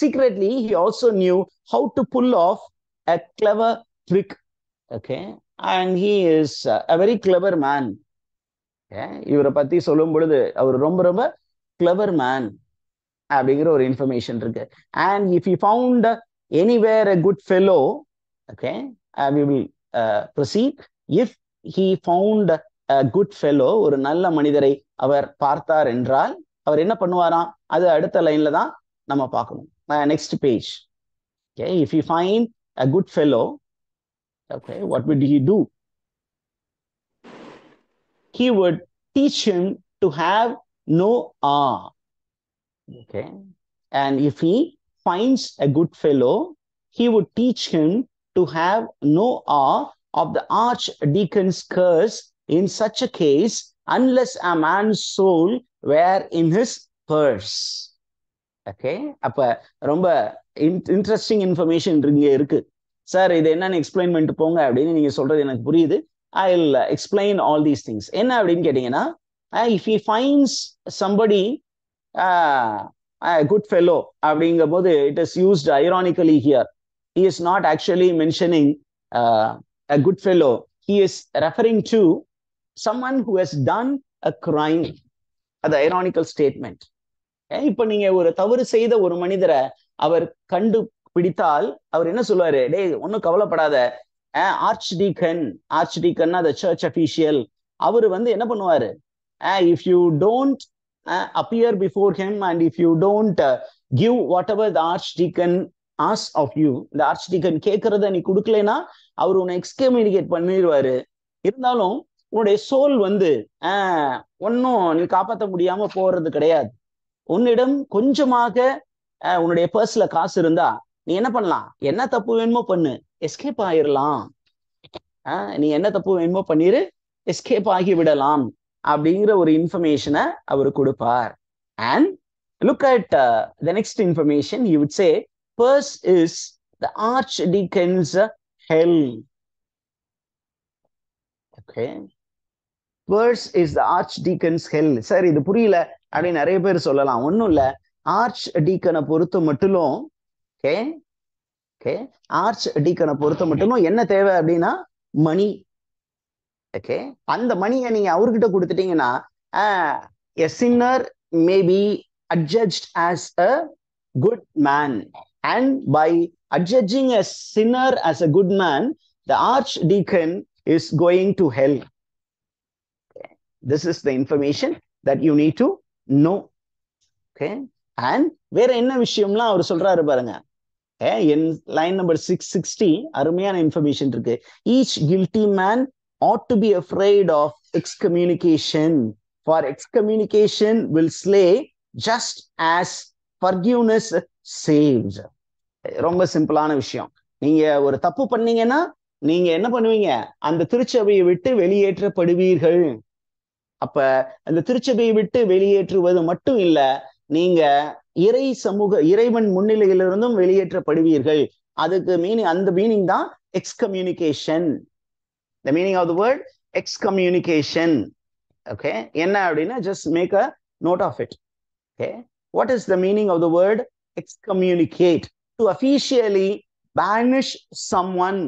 secretly he also knew how to pull off a clever trick okay and he is uh, a very clever man இவரை பத்தி சொல்லும் பொழுது அவர் ரொம்ப ரொம்ப கிளவர் மேன் அப்படிங்கிற ஒரு இன்ஃபர்மேஷன் இருக்கு and if you found anywhere a good fellow okay we will proceed if he found a good fellow ஒரு நல்ல மனிதரை அவர் பார்த்தார் என்றால் அவர் என்ன பண்ணுவாராம் அது அடுத்த லைன்ல தான் நம்ம பார்க்கணும் uh, next page. Okay, if you find a good fellow, okay, what would he do? He would teach him to have no ah. Okay, and if he finds a good fellow, he would teach him to have no awe of the archdeacon's curse in such a case unless a man's soul were in his purse. Okay அப்ப ரொம்ப interesting information இங்கே இருக்கு sir இது என்னன்னு explain பண்ணிட்டு போங்க அப்படின்னு நீங்க சொல்றது எனக்கு புரியுது I'll explain all these things என்ன அப்படின்னு கேட்டீங்கன்னா if you finds somebody good fellow அப்படிங்கும் போது it is used ironically here he is not actually mentioning a good fellow he is referring to someone who has done a crime அது ironical statement இப்ப நீங்க ஒரு தவறு செய்த ஒரு மனிதரை அவர் கண்டு பிடித்தால் அவர் என்ன சொல்லுவாரு டே ஒன்னும் கவலைப்படாத archdeacon archdeacon the church official அவர் வந்து என்ன பண்ணுவாரு if you don't appear before him and if you don't give whatever the archdeacon ஆஸ் ஆஃப் யூ இந்த ஆர்ச் டீகன் கேட்கறத நீ கொடுக்கலனா அவர் உன்னை எக்ஸ்கம்யூனிகேட் பண்ணிடுவாரு இருந்தாலும் உன்னுடைய சோல் வந்து ஒன்னும் நீ காப்பாற்ற முடியாம போறது கிடையாது உன்னிடம் கொஞ்சமாக உன்னுடைய பர்ஸ்ல காசு இருந்தா நீ என்ன பண்ணலாம் என்ன தப்பு வேணுமோ பண்ணு எஸ்கேப் ஆயிரலாம் நீ என்ன தப்பு வேணுமோ பண்ணிரு எஸ்கேப் ஆகி விடலாம் அப்படிங்கிற ஒரு இன்ஃபர்மேஷனை அவர் கொடுப்பார் and look at the next information you say purse is the archdeacon's hell okay purse is the archdeacon's hell sir இது புரியல அப்படின்னு நிறைய பேர் சொல்லலாம் ஒன்றும் இல்லை ஆர்ச் டீக்கனை பொறுத்த மட்டும் ஓகே ஓகே ஆர்ச் டீக்கனை பொறுத்த மட்டும் என்ன தேவை அப்படின்னா மணி ஓகே அந்த மணியை நீங்க அவர்கிட்ட கொடுத்துட்டீங்கன்னா a sinner maybe adjust as a good man and by adjusting a sinner as a good man the archdeacon is going to help this is the information that you need to know okay அண்ட் வேற என்ன விஷயம்லாம் அவர் சொல்றாரு பாருங்க என் line number six sixty அருமையான information இருக்கு each guilty man ought to be afraid of excommunication for excommunication will slay just as forgiveness saves ரொம்ப சிம்பிளான விஷயம் நீங்க ஒரு தப்பு பண்ணீங்கன்னா நீங்க என்ன பண்ணுவீங்க அந்த திருச்சபையை விட்டு வெளியேற்றப்படுவீர்கள் அப்ப அந்த திருச்சபையை விட்டு வெளியேற்றுவது மட்டும் இல்ல நீங்க இறை சமூக இறைவன் முன்னிலையிலிருந்தும் வெளியேற்றப்படுவீர்கள் அதுக்கு மீனிங் அந்த மீனிங் தான் ex the meaning of the word communication okay என்ன அப்படின்னா just make a note of it okay what is the meaning of the word excommunicate to officially banish someone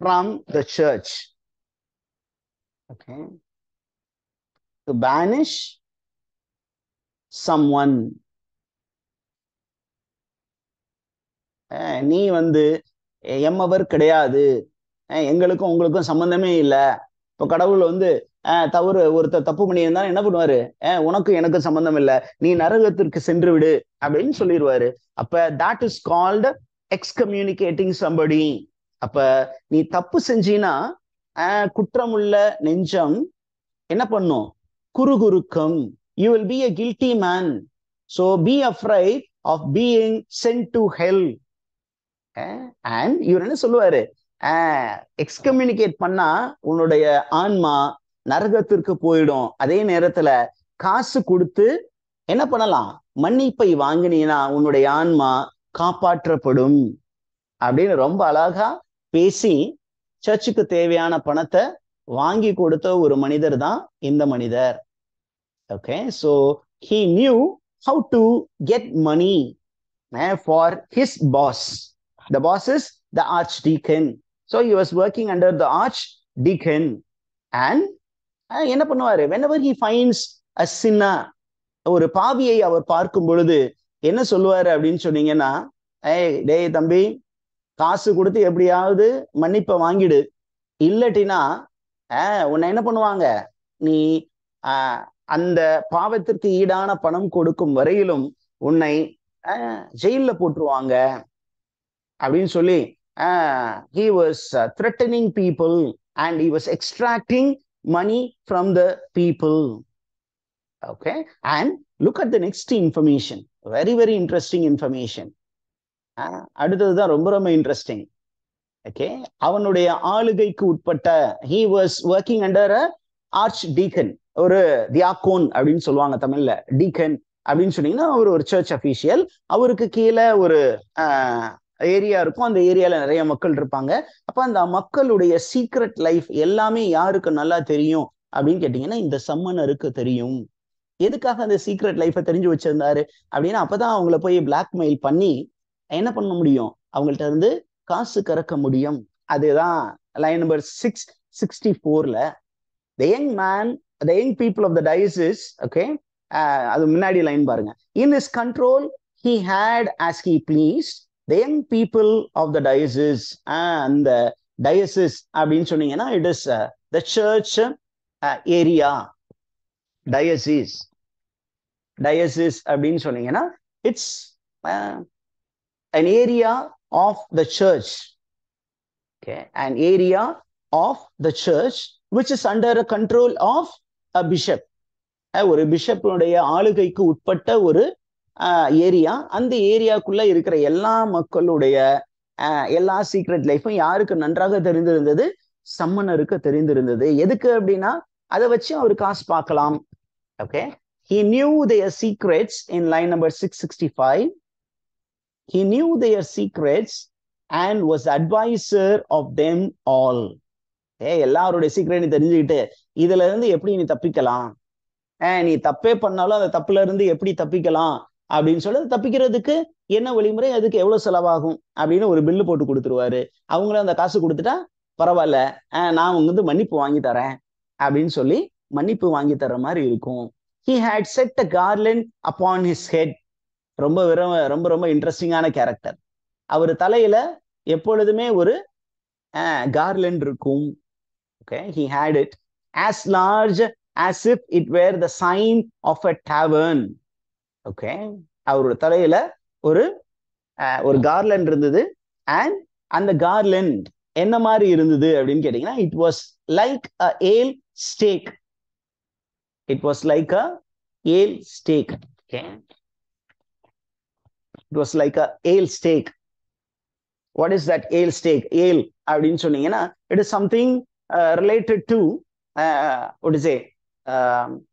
from the church okay to banish someone நீ வந்து எம்மவர் கிடையாது எங்களுக்கும் உங்களுக்கும் சம்பந்தமே இல்லை இப்போ கடவுள் வந்து தவறு ஒருத்தர் தப்பு பண்ணியிருந்தா என்ன பண்ணுவாரு உனக்கும் எனக்கும் சம்பந்தம் இல்லை நீ நரகத்திற்கு சென்று விடு அப்படின்னு சொல்லிடுவாரு அப்ப that is called excommunicating somebody அப்ப நீ தப்பு செஞ்சினா குற்றமுள்ள நெஞ்சம் என்ன பண்ணும் குறுகுறுக்கம் you will be a guilty man so be afraid of being sent to hell and இவர் என்ன சொல்லுவாரு எக்ஸ்கம்யூனிகேட் பண்ணா உன்னுடைய ஆன்மா நரகத்திற்கு போயிடும் அதே நேரத்துல காசு கொடுத்து என்ன பண்ணலாம் மன்னிப்பை வாங்கினீங்கன்னா உன்னுடைய ஆன்மா காப்பாற்றப்படும் அப்படின்னு ரொம்ப அழகா பேசி சர்ச்சுக்கு தேவையான பணத்தை வாங்கி கொடுத்த ஒரு மனிதர் தான் இந்த மனிதர் Okay, so he knew how to get money eh, for his boss. The boss is the archdeacon. So he was working under the archdeacon. And என்ன பண்ணுவாரு whenever he finds a sinner ஒரு பாவியை அவர் பார்க்கும் பொழுது என்ன சொல்லுவாரு அப்படின்னு சொன்னீங்கன்னா ஏய் டேய் தம்பி காசு கொடுத்து எப்படியாவது மன்னிப்பை வாங்கிடு இல்லட்டினா உன்னை என்ன பண்ணுவாங்க நீ அந்த பாவத்திற்கு ஈடான பணம் கொடுக்கும் வரையிலும் உன்னை ஜெயில போட்டுருவாங்க அப்படின்னு சொல்லி he was threatening people and he was extracting money from the people okay and look at the next information very very interesting information அடுத்ததுதான் ரொம்ப ரொம்ப இன்ட்ரெஸ்டிங் ஓகே அவனுடைய ஆளுகைக்கு உட்பட்ட he was working under a archdeacon ஒரு deacon அப்படின்னு சொல்லுவாங்க தமிழ்ல டீகன் அப்படின்னு சொன்னீங்கன்னா அவர் ஒரு சர்ச் அஃபீஷியல் அவருக்கு கீழே ஒரு ஏரியா இருக்கும் அந்த ஏரியால நிறைய மக்கள் இருப்பாங்க அப்ப அந்த மக்களுடைய சீக்ரெட் லைஃப் எல்லாமே யாருக்கு நல்லா தெரியும் அப்படின்னு கேட்டீங்கன்னா இந்த சம்மனருக்கு தெரியும் எதுக்காக அந்த சீக்ரெட் லைஃப தெரிஞ்சு வச்சிருந்தாரு அப்படின்னா அப்பதான் அவங்கள போய் பிளாக்மெயில் பண்ணி என்ன பண்ண முடியும் அவங்கள்ட்ட இருந்து காசு கறக்க முடியும் அதுதான் லைன் நம்பர் சிக்ஸ் சிக்ஸ்டி ஃபோர்ல the young man the young people of the diocese okay அது முன்னாடி லைன் பாருங்க in his control he had as he pleased the young people of the diocese அந்த டயசிஸ் அப்படின்னு சொன்னீங்கன்னா it is the church area diocese diocese அப்படின்னு சொன்னீங்கன்னா it's an area of the church okay an area of the which is under control of a bishop ஒரு பிஷப்புடைய ஆளுகைக்கு உட்பட்ட ஒரு ஏரியா அந்த ஏரியாக்குள்ள இருக்கிற எல்லா மக்களுடைய எல்லா சீக்ரெட் லைஃப்பும் யாருக்கு நன்றாக தெரிந்திருந்தது சம்மனருக்கு தெரிந்திருந்தது எதுக்கு அப்படின்னா அதை வச்சு அவர் காசு பார்க்கலாம் okay he knew their secrets in line number six sixty five he knew their secrets and was adviser of them all ஏ எல்லாருடைய சீக்கிரம் நீ தெரிஞ்சுக்கிட்டு இதுல இருந்து எப்படி நீ தப்பிக்கலாம் ஆஹ் நீ தப்பே பண்ணாலும் அந்த தப்புல இருந்து எப்படி தப்பிக்கலாம் அப்படின்னு சொல்லி தப்பிக்கிறதுக்கு என்ன வழிமுறை அதுக்கு எவ்வளவு செலவாகும் அப்படின்னு ஒரு பில்லு போட்டு கொடுத்துருவாரு அவங்களும் அந்த காசு கொடுத்துட்டா பரவாயில்ல நான் அவங்க வந்து மன்னிப்பு வாங்கி தரேன் அப்படின்னு சொல்லி மன்னிப்பு வாங்கி தர மாதிரி இருக்கும் he had set a garland upon his head ரொம்ப ரொம்ப ரொம்ப இன்ட்ரெஸ்டிங்கான கேரக்டர் அவர் தலையில எப்பொழுதுமே ஒரு கார்லன் இருக்கும் Okay, he had it as large as if it were the sign of a tavern. Okay, அவரோட தலையில ஒரு ஒரு கார்லண்ட் இருந்தது அண்ட் அந்த கார்லண்ட் என்ன மாதிரி இருந்தது அப்படின்னு கேட்டீங்கன்னா it was like a ale stake it was like a ale stake it was like a ale stake what is that ale stake ale அப்படின்னு சொன்னீங்கன்னா it is something Uh, related to uh, what is it? Um,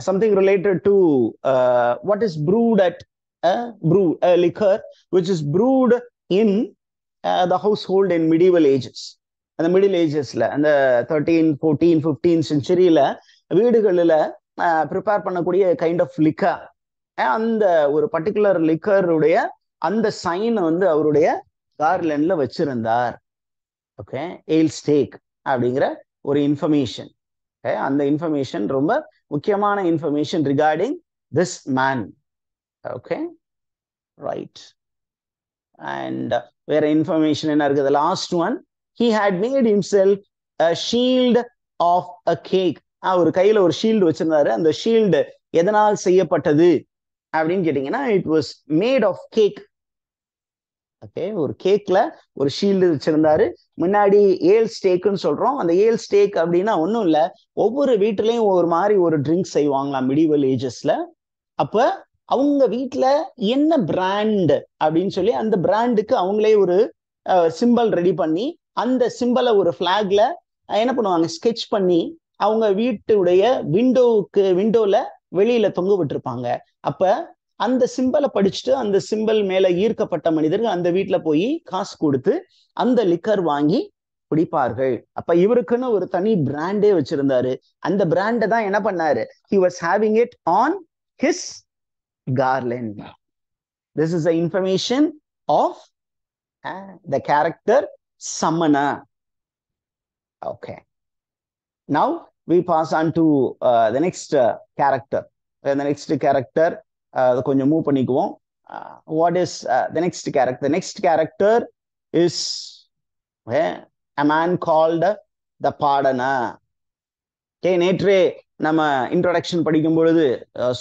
something related to uh, what is brewed at uh, brew a liquor which is brewed in the household in medieval ages அந்த middle ஏஜஸ்ல அந்த thirteen fourteen fifteen செஞ்சுரியில வீடுகளில் prepare பண்ணக்கூடிய kind of liquor அந்த ஒரு particular லிக்கருடைய அந்த சைனை வந்து அவருடைய கார்லண்டில் வச்சிருந்தார் ஓகே எயில் ஸ்டேக் அப்படிங்கிற ஒரு இன்ஃபர்மேஷன் ஓகே அந்த இன்ஃபர்மேஷன் ரொம்ப முக்கியமான information regarding this man okay right and வேற இன்ஃபர்மேஷன் என்ன இருக்குது last one he had made himself shield of a cake அவர் கையில் ஒரு ஷீல்டு வச்சிருந்தாரு அந்த ஷீல்டு எதனால் செய்யப்பட்டது அப்படின்னு கேட்டீங்கன்னா it was made of cake okay ஒரு கேக்ல ஒரு ஷீல்டு வச்சிருந்தாரு முன்னாடி ஏல் ஸ்டேக்குன்னு சொல்றோம் அந்த ஏல் ஸ்டேக் அப்படின்னா ஒன்றும் இல்லை ஒவ்வொரு வீட்டுலயும் ஒரு மாதிரி ஒரு ட்ரிங்க்ஸ் செய்வாங்களாம் மிடிவல் ஏஜஸ்ல அப்ப அவங்க வீட்டுல என்ன பிராண்ட் அப்படின்னு சொல்லி அந்த பிராண்டுக்கு அவங்களே ஒரு சிம்பல் ரெடி பண்ணி அந்த சிம்பலை ஒரு ஃப்ளாக்ல என்ன பண்ணுவாங்க ஸ்கெச் பண்ணி அவங்க வீட்டுடைய விண்டோவுக்கு விண்டோல வெளியில தொங்க விட்டுருப்பாங்க அப்ப அந்த சிம்பலை படிச்சுட்டு அந்த சிம்பல் மேல ஈர்க்கப்பட்ட மனிதர்கள் அந்த வீட்டுல போய் காசு கொடுத்து அந்த லிக்கர் வாங்கி குடிப்பார்கள் அப்ப இவருக்குன்னு ஒரு தனி பிராண்டே வச்சிருந்தாரு அந்த பிராண்டை தான் என்ன பண்ணாரு he was having it on his garland this is the information of the character summoner okay now we pass on to the next character next character அதை கொஞ்சம் மூவ் பண்ணிக்குவோம் what is the next character next character is a man called the pardoner கே நேற்றே நம்ம introduction படிக்கும் பொழுது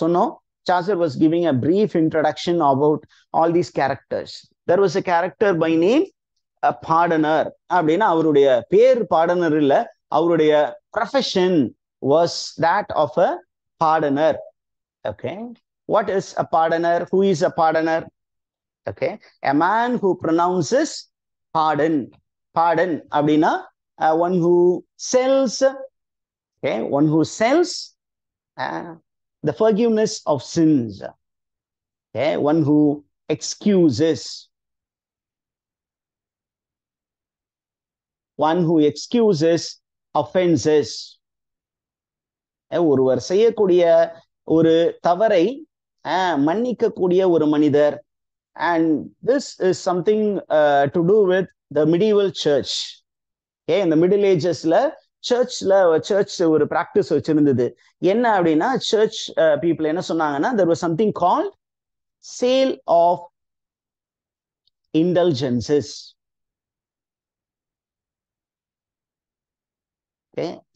சொன்னோம் Chaucer was giving a brief introduction about all these characters there was a character by name பாடனர் அப்படின்னா அவருடைய பேர் பாடனர் இல்லை அவருடைய profession was that of a pardoner okay What is a pardoner? Who is a pardoner? Okay. A man who pronounces pardon. Pardon. Abdina, uh, one who sells. Okay. One who sells uh, the forgiveness of sins. Okay. One who excuses. One who excuses offenses. Eh, ஒருவர் kuriya, ஒரு தவறை மன்னிக்க கூடிய ஒரு மனிதர் and this is something to do with the medieval church ஏ இந்த middle ஏஜஸ்ல சர்ச்ல சர்ச் ஒரு ப்ராக்டிஸ் வச்சிருந்தது என்ன அப்படின்னா சர்ச் பீப்புள் uh, என்ன சொன்னாங்கன்னா there was something call sale of indulgences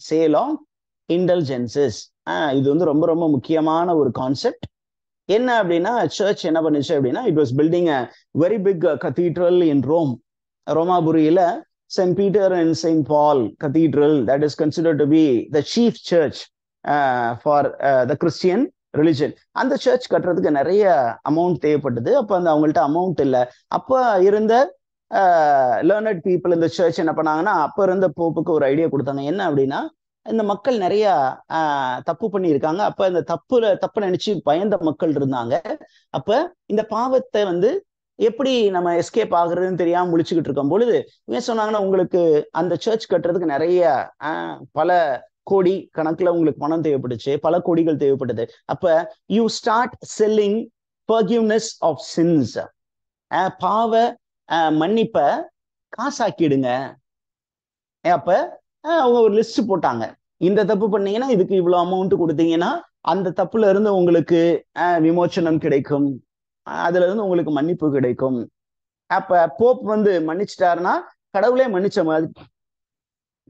sale of indulgences இது வந்து ரொம்ப ரொம்ப முக்கியமான ஒரு கான்செப்ட் என்ன அப்படின்னா சர்ச் என்ன பண்ணுச்சு அப்படின்னா it was building a very big cathedral in Rome ரோமாபுரியில saint Peter and saint Paul cathedral that is considered to be the chief church for the Christian religion அந்த சர்ச் கட்டுறதுக்கு நிறைய அமௌண்ட் தேவைப்பட்டது அப்போ அந்த அவங்கள்ட்ட அமௌண்ட் இல்லை அப்போ இருந்த லேர்னட் uh, பீப்புள் இந்த சர்ச் என்ன பண்ணாங்கன்னா அப்போ இருந்த போப்புக்கு ஒரு ஐடியா கொடுத்தாங்க என்ன அப்படின்னா இந்த மக்கள் நிறைய தப்பு பண்ணியிருக்காங்க அப்ப இந்த தப்புல தப்பு நினைச்சு பயந்த மக்கள் இருந்தாங்க அப்ப இந்த பாவத்தை வந்து எப்படி நம்ம எஸ்கேப் ஆகுறதுன்னு தெரியாம முழிச்சுக்கிட்டு இருக்கும் பொழுது இவன் சொன்னாங்கன்னா உங்களுக்கு அந்த சர்ச் கட்டுறதுக்கு நிறைய பல கோடி கணக்குல உங்களுக்கு பணம் தேவைப்பட்டுச்சு பல கோடிகள் தேவைப்பட்டது அப்ப you start selling forgiveness of sins பாவ மன்னிப்ப காசாக்கிடுங்க அப்ப அவங்க ஒரு லிஸ்ட் போட்டாங்க இந்த தப்பு பண்ணீங்கன்னா இதுக்கு இவ்வளவு அமௌண்ட் கொடுத்தீங்கன்னா அந்த தப்புல இருந்து உங்களுக்கு விமோச்சனம் கிடைக்கும் அதுல இருந்து உங்களுக்கு மன்னிப்பு கிடைக்கும் அப்ப போப் வந்து மன்னிச்சிட்டாருன்னா கடவுளே மன்னிச்ச மாதிரி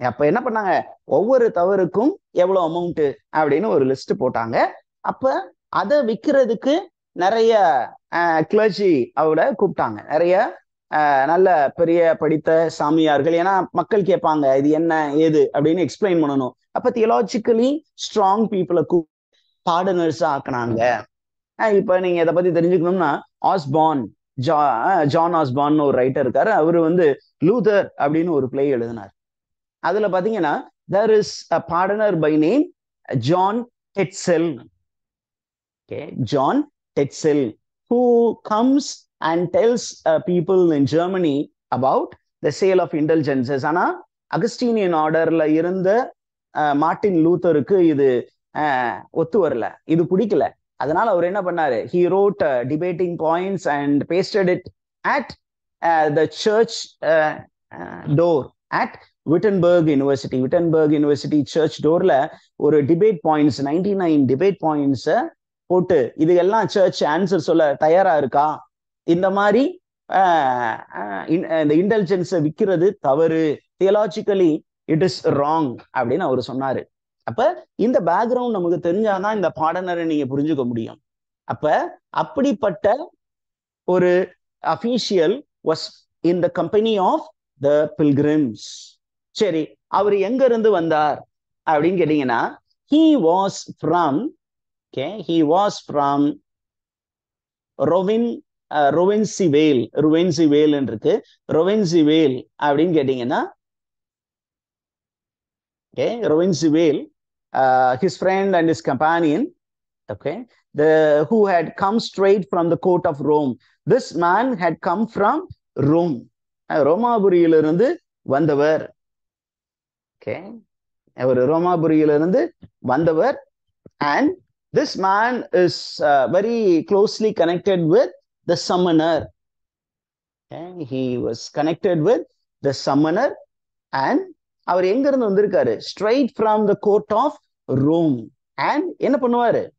அப்ப என்ன பண்ணாங்க ஒவ்வொரு தவறுக்கும் எவ்வளவு அமௌண்ட் அப்படின்னு ஒரு லிஸ்ட் போட்டாங்க அப்ப அதை விற்கிறதுக்கு நிறைய கிளர்ச்சி அவளை கூப்பிட்டாங்க நிறைய நல்ல பெரிய படித்த சாமியார்கள் ஏன்னா மக்கள் கேட்பாங்க இது என்ன ஏது அப்படின்னு எக்ஸ்பிளைன் பண்ணணும் அப்ப தியலாஜிக்கலி ஸ்ட்ராங் பீப்புளை கூ பாடனர்ஸா ஆக்குனாங்க இப்ப நீங்க இதை பத்தி தெரிஞ்சுக்கணும்னா ஆஸ்பான் ஜா ஜான் ஆஸ்பான் ஒரு ரைட்டர் இருக்காரு அவரு வந்து லூதர் அப்படின்னு ஒரு பிளே எழுதினார் அதுல பாத்தீங்கன்னா there is a pardoner by name John Tetzel John Tetzel who comes and tells people people in Germany about the sale of ஆனால் அகஸ்டீனியன் ஆர்டர்ல இருந்த மார்டின் uh, லூத்தருக்கு இது uh, ஒத்து வரல இது பிடிக்கல அதனால அவர் என்ன பண்ணாரு he wrote debating points and pasted it at the church door at Wittenberg University Wittenberg University church டோர்ல ஒரு debate points ninety nine debate பாயிண்ட்ஸை போட்டு இது எல்லாம் சர்ச் ஆன்சர் சொல்ல தயாரா இருக்கா இந்த மாதிரி இந்த இன்டெலிஜென்ஸை விற்கிறது தவறு தியலாஜிக்கலி இட் இஸ் ராங் அப்படின்னு அவர் சொன்னாரு அப்ப இந்த பேக்ரவுண்ட் நமக்கு தெரிஞ்சாதான் இந்த பாடனரை நீங்க புரிஞ்சுக்க முடியும் அப்ப அப்படிப்பட்ட ஒரு official was in the company of the pilgrims சரி அவர் எங்க இருந்து வந்தார் அப்படின்னு கேட்டீங்கன்னா he was from okay he was from ரொவின் ரொவென்சி வேல் ரொவென்சி வேல் இருக்கு ரொவென்சி வேல் அப்படின்னு கேட்டீங்கன்னா okay Rouncivale his friend and his companion okay the who had come straight from the court of Rome this man had come from Rome ரோமாபுரியிலிருந்து வந்தவர் okay அவர் ரோமாபுரியிலிருந்து வந்தவர் and this man is very closely connected with the summoner. Okay? He was connected with the summoner and our younger straight from the court of Rome. And in a punuare,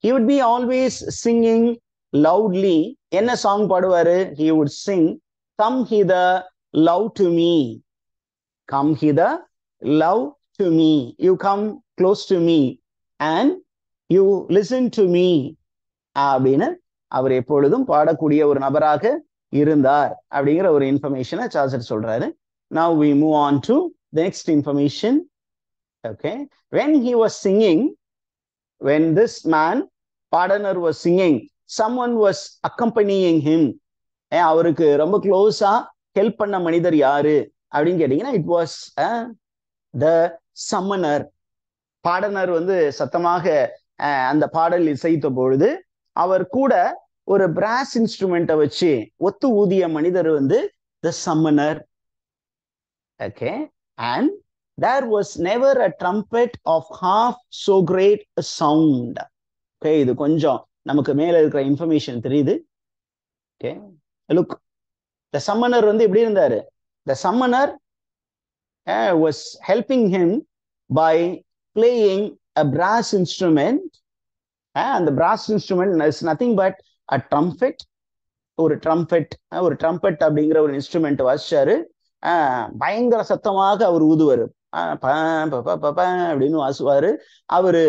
he would be always singing loudly. In a song, he would sing, Come hither, love to me. Come hither, love to me. You come close to me and you listen to me. Abhinav அவர் எப்பொழுதும் பாடக்கூடிய ஒரு நபராக இருந்தார் அப்படிங்கிற ஒரு இன்ஃபர்மேஷனை சார்ஜர் சொல்றாரு now we move on to next information okay when he was singing when this man pardoner was singing some one was accompanying him அவருக்கு ரொம்ப க்ளோஸா ஹெல்ப் பண்ண மனிதர் யாரு அப்படின்னு கேட்டீங்கன்னா it was the summoner pardoner வந்து சத்தமாக அந்த பாடல் இசைத்த பொழுது அவர் கூட ஒரு பிராஸ் இன்ஸ்ட்ருமெண்ட்டை வச்சு ஒத்து ஊதிய மனிதர் வந்து the summoner okay and there was never a trumpet of half so great sound okay இது கொஞ்சம் நமக்கு மேல இருக்கிற இன்ஃபர்மேஷன் தெரியுது ஓகே லுக் த சம்மனர் வந்து எப்படி இருந்தாரு the summoner was helping him by playing a brass instrument அந்த brass instrument is nothing but a trumpet ஒரு ட்ரம்ஃபெட் ஒரு ட்ரம்ஃபெட் அப்படிங்கிற ஒரு இன்ஸ்ட்ருமெண்ட் வாசிச்சாரு பயங்கர சத்தமாக அவர் ஊதுவார் அப்படின்னு வாசுவாரு அவரு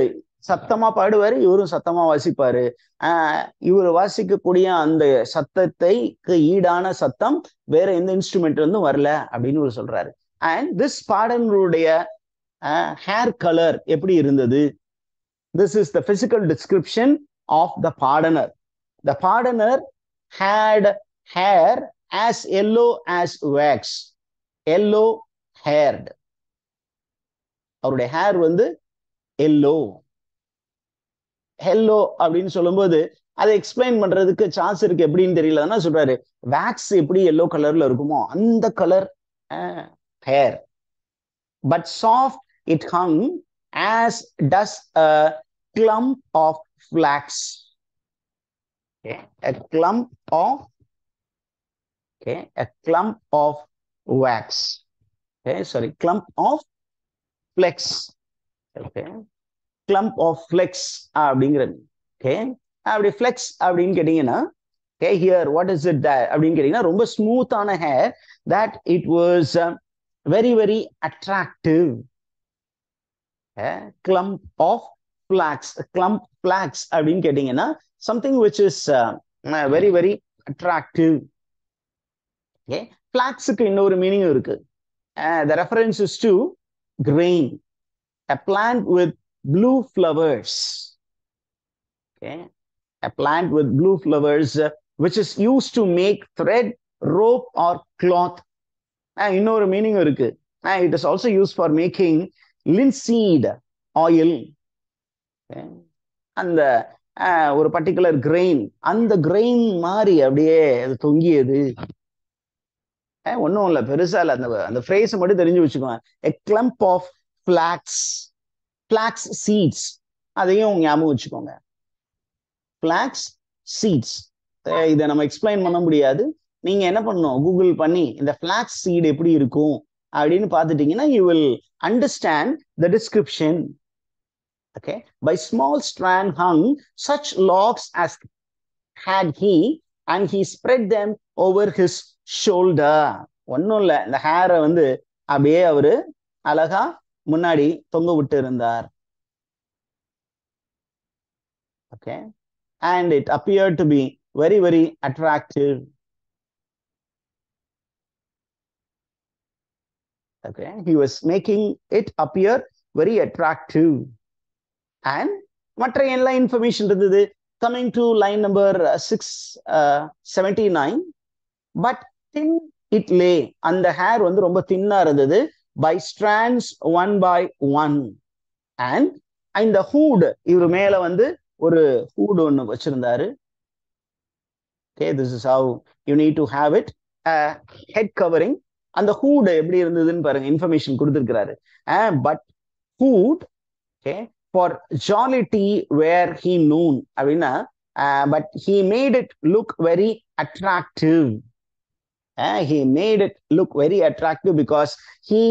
சத்தமா பாடுவாரு இவரும் சத்தமா வாசிப்பாரு ஆஹ் இவர் வாசிக்கக்கூடிய அந்த சத்தத்தை ஈடான சத்தம் வேற எந்த இன்ஸ்ட்ருமெண்ட்ல இருந்தும் வரல அப்படின்னு இவர் சொல்றாரு அண்ட் திஸ் பாடல்களுடைய ஹேர் கலர் எப்படி இருந்தது this is the physical description of the pardoner the pardoner had hair as yellow as wax yellow haired அவருடைய ஹேர் வந்து எல்லோ ஹெல்லோ அப்படின்னு சொல்லும்போது அதை எக்ஸ்பிளைன் பண்றதுக்கு சான்ஸ் இருக்கு எப்படின்னு தெரியல சொல்றாரு வேக்ஸ் எப்படி எல்லோ கலர்ல இருக்குமோ அந்த colour hair but soft it hung as does a clump of flax okay a clump of okay a clump of wax okay sorry clump of flex okay clump of flex getting. okay அப்படி flex அப்படின்னு கேட்டீங்கன்னா okay here what is it that அப்படின்னு கேட்டீங்கன்னா ரொம்ப ஸ்மூத்தான hair that it was uh, very very attractive clump of flax clump flax அப்படின்னு கேட்டீங்கன்னா something which is uh, uh, very very attractive okay flaxக்கு இன்னொரு meaning இருக்கு uh, the reference is to grain a plant with blue flowers okay a plant with blue flowers uh, which is used to make thread rope or cloth uh, இன்னொரு meaning இருக்கு it is also used for making linseed oil okay? and the ஒரு particular grain அந்த grain மாதிரி அப்படியே அது தொங்கியது ஒன்றும் இல்லை பெருசா இல்லை அந்த அந்த ஃப்ரேஸ் மட்டும் தெரிஞ்சு வச்சுக்கோங்க a clump of flax flax seeds அதையும் ஞாபகம் வச்சுக்கோங்க பிளாக்ஸ் சீட்ஸ் இதை நம்ம எக்ஸ்பிளைன் பண்ண முடியாது நீங்க என்ன பண்ணணும் கூகுள் பண்ணி இந்த பிளாக்ஸ் சீடு எப்படி இருக்கும் அப்படின்னு பார்த்துட்டீங்கன்னா you will understand the description okay by small strand hung such locks as had he and he spread them over his shoulder ஒன்றும் இல்லை இந்த ஹேரை வந்து அப்படியே அவரு அழகா முன்னாடி தொங்க விட்டு இருந்தார் okay and it appear to be very very attractive okay he was making it appear very attractive and மற்ற எல்லா இன்ஃபர்மேஷன் இருந்தது coming to line number six seventy nine but thin it lay அந்த ஹேர் வந்து ரொம்ப தின்னா இருந்தது by strands one by one and இந்த hood இவர் மேல வந்து ஒரு ஹூடு ஒன்று வச்சிருந்தாரு okay this is how you need to have it head covering அந்த ஹூடு எப்படி இருந்ததுன்னு பாருங்க இன்ஃபர்மேஷன் கொடுத்துருக்கிறாரு but eh, hood okay for jollity wore he none அப்படின்னா but he made it look very attractive he made it look very attractive because he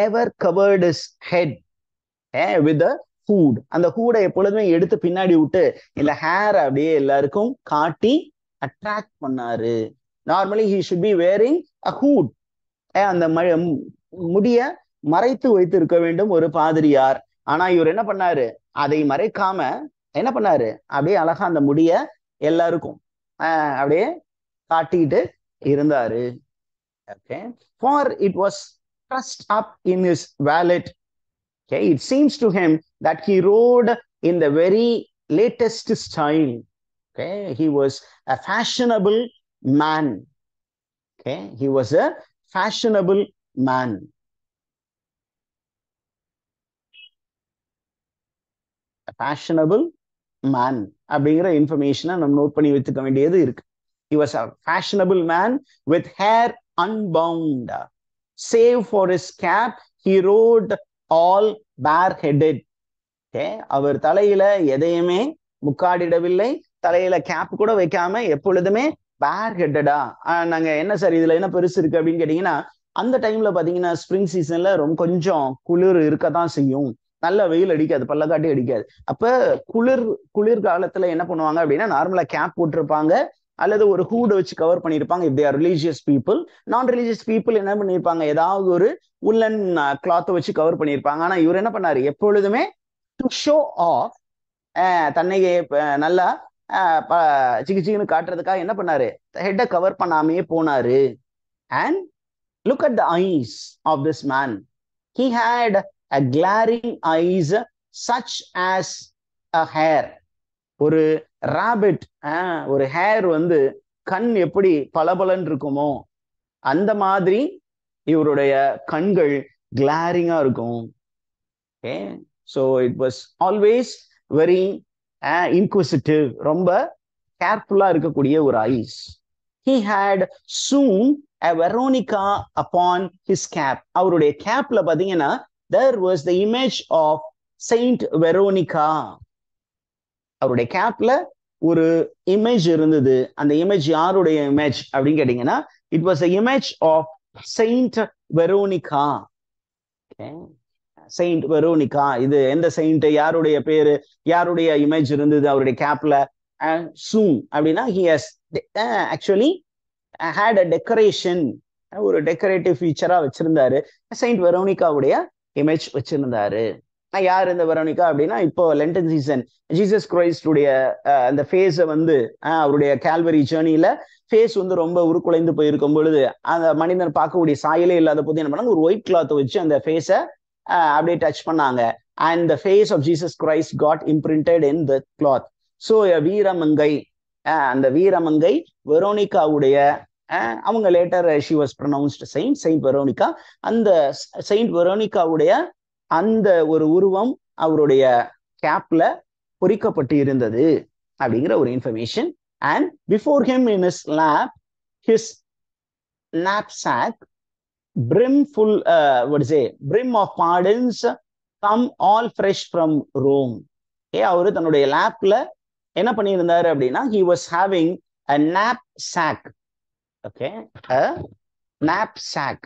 never covered his head with hood அந்த ஹூடை எப்பொழுதுமே எடுத்து பின்னாடி விட்டு இந்த hair அப்படியே எல்லாருக்கும் காட்டி அட்ராக்ட் பண்ணாரு normally he should be wearing a hood அந்த முடிய மறைத்து வைத்திருக்க வேண்டும் ஒரு பாதிரியார் ஆனா இவர் என்ன பண்ணாரு அதை மறைக்காம என்ன பண்ணாரு அப்படியே அழகா அந்த முடிய எல்லாருக்கும் அப்படியே காட்டிட்டு இருந்தாரு okay for it was trussed up in his wallet okay it seems to that he rode in the very latest style okay he was a fashionable man okay he was a fashionable man fashionable man அப்படிங்கிற இன்ஃபர்மேஷனை நம்ம note பண்ணி வச்சுக்க வேண்டியது இருக்கு he was a fashionable man with hair unbound save for his cap he rode all bare headed அவர் தலையில எதையுமே முக்காடிடவில்லை தலையில கேப் கூட வைக்காம எப்பொழுதுமே பேர் ஹெட்டடா நாங்க என்ன சார் இதுல என்ன பெருசு இருக்கு அப்படின்னு கேட்டீங்கன்னா அந்த டைம்ல பாத்தீங்கன்னா ஸ்ப்ரிங் சீசன்ல ரொம்ப கொஞ்சம் குளிர் இருக்கதான் செய்யும் நல்ல வெயில் அடிக்காது பள்ளக்காட்டி அடிக்காது அப்ப குளிர் குளிர் காலத்துல என்ன பண்ணுவாங்க அப்படின்னா நார்மலா கேப் போட்டிருப்பாங்க அல்லது ஒரு ஹூட வச்சு கவர் பண்ணியிருப்பாங்க if they are religious people non religious people என்ன பண்ணியிருப்பாங்க ஏதாவது ஒரு உள்ளன் கிளாத்தை வச்சு கவர் பண்ணியிருப்பாங்க ஆனா இவர் என்ன பண்ணாரு எப்பொழுதுமே டு ஷோ ஆஃப் தன்னை நல்லா சிக்கி சிக்குன்னு காட்டுறதுக்காக என்ன பண்ணாரு ஹெட்டை கவர் பண்ணாமையே போனாரு and look at the eyes of this man he had glaring eyes such as a hare ஒரு ராபிட் ஒரு ஹேர் வந்து கண் எப்படி பளபளன்னு இருக்குமோ அந்த மாதிரி இவருடைய கண்கள் கிளாரிங்கா இருக்கும் okay so it was always very inquisitive ரொம்ப கேர்ஃபுல்லா இருக்கக்கூடிய ஒரு eyes he had sewn Veronica upon his cap அவருடைய கேப்ல பாத்தீங்கன்னா there was the image of saint Veronica அவருடைய கேப்ல ஒரு இமேஜ் இருந்தது அந்த இமேஜ் யாருடைய இமேஜ் அப்படின்னு கேட்டீங்கன்னா it was image of saint Veronica saint Veronica இது எந்த செயிண்ட் யாருடைய பேரு யாருடைய இமேஜ் இருந்தது அவருடைய கேப்ல சூம் அப்படின்னா he actually had a decoration ஒரு டெக்கரேட்டிவ் ஃபீச்சரா வச்சிருந்தாரு செயிண்ட் வெரோனிகாவுடைய இமேஜ் வச்சிருந்தாரு யார் இந்த வெரோனிகா அப்படின்னா இப்போ லென்டன் சீசன் ஜீசஸ் கிரைஸ்டுடைய அந்த ஃபேஸை வந்து அவருடைய கேல்வரி ஜேர்னியில ஃபேஸ் வந்து ரொம்ப உருக்குலைந்து போயிருக்கும் பொழுது அந்த மனிதன் பார்க்கக்கூடிய சாயலே இல்லாத போது என்ன பண்ணாங்க ஒரு ஒயிட் கிளாத் வச்சு அந்த ஃபேஸை அப்படியே டச் பண்ணாங்க and the face of Jesus Christ got imprinted in the cloth so வீரமங்கை அந்த வீரமங்கை வெரோனிகாவுடைய அவங்க later she was pronounced saint saint Veronica அந்த செயின்ட் வெரோனிகாவுடைய அந்த ஒரு உருவம் அவருடைய கேப்ல பொறிக்கப்பட்டு இருந்தது அப்படிங்கிற ஒரு information and before him in his lap his lap sack brim full uh, what is it brim of pardons come all fresh ஏ அவரு தன்னுடைய லேப்ல என்ன பண்ணியிருந்தாரு அப்படின்னா he was having a knapsack okay knapsack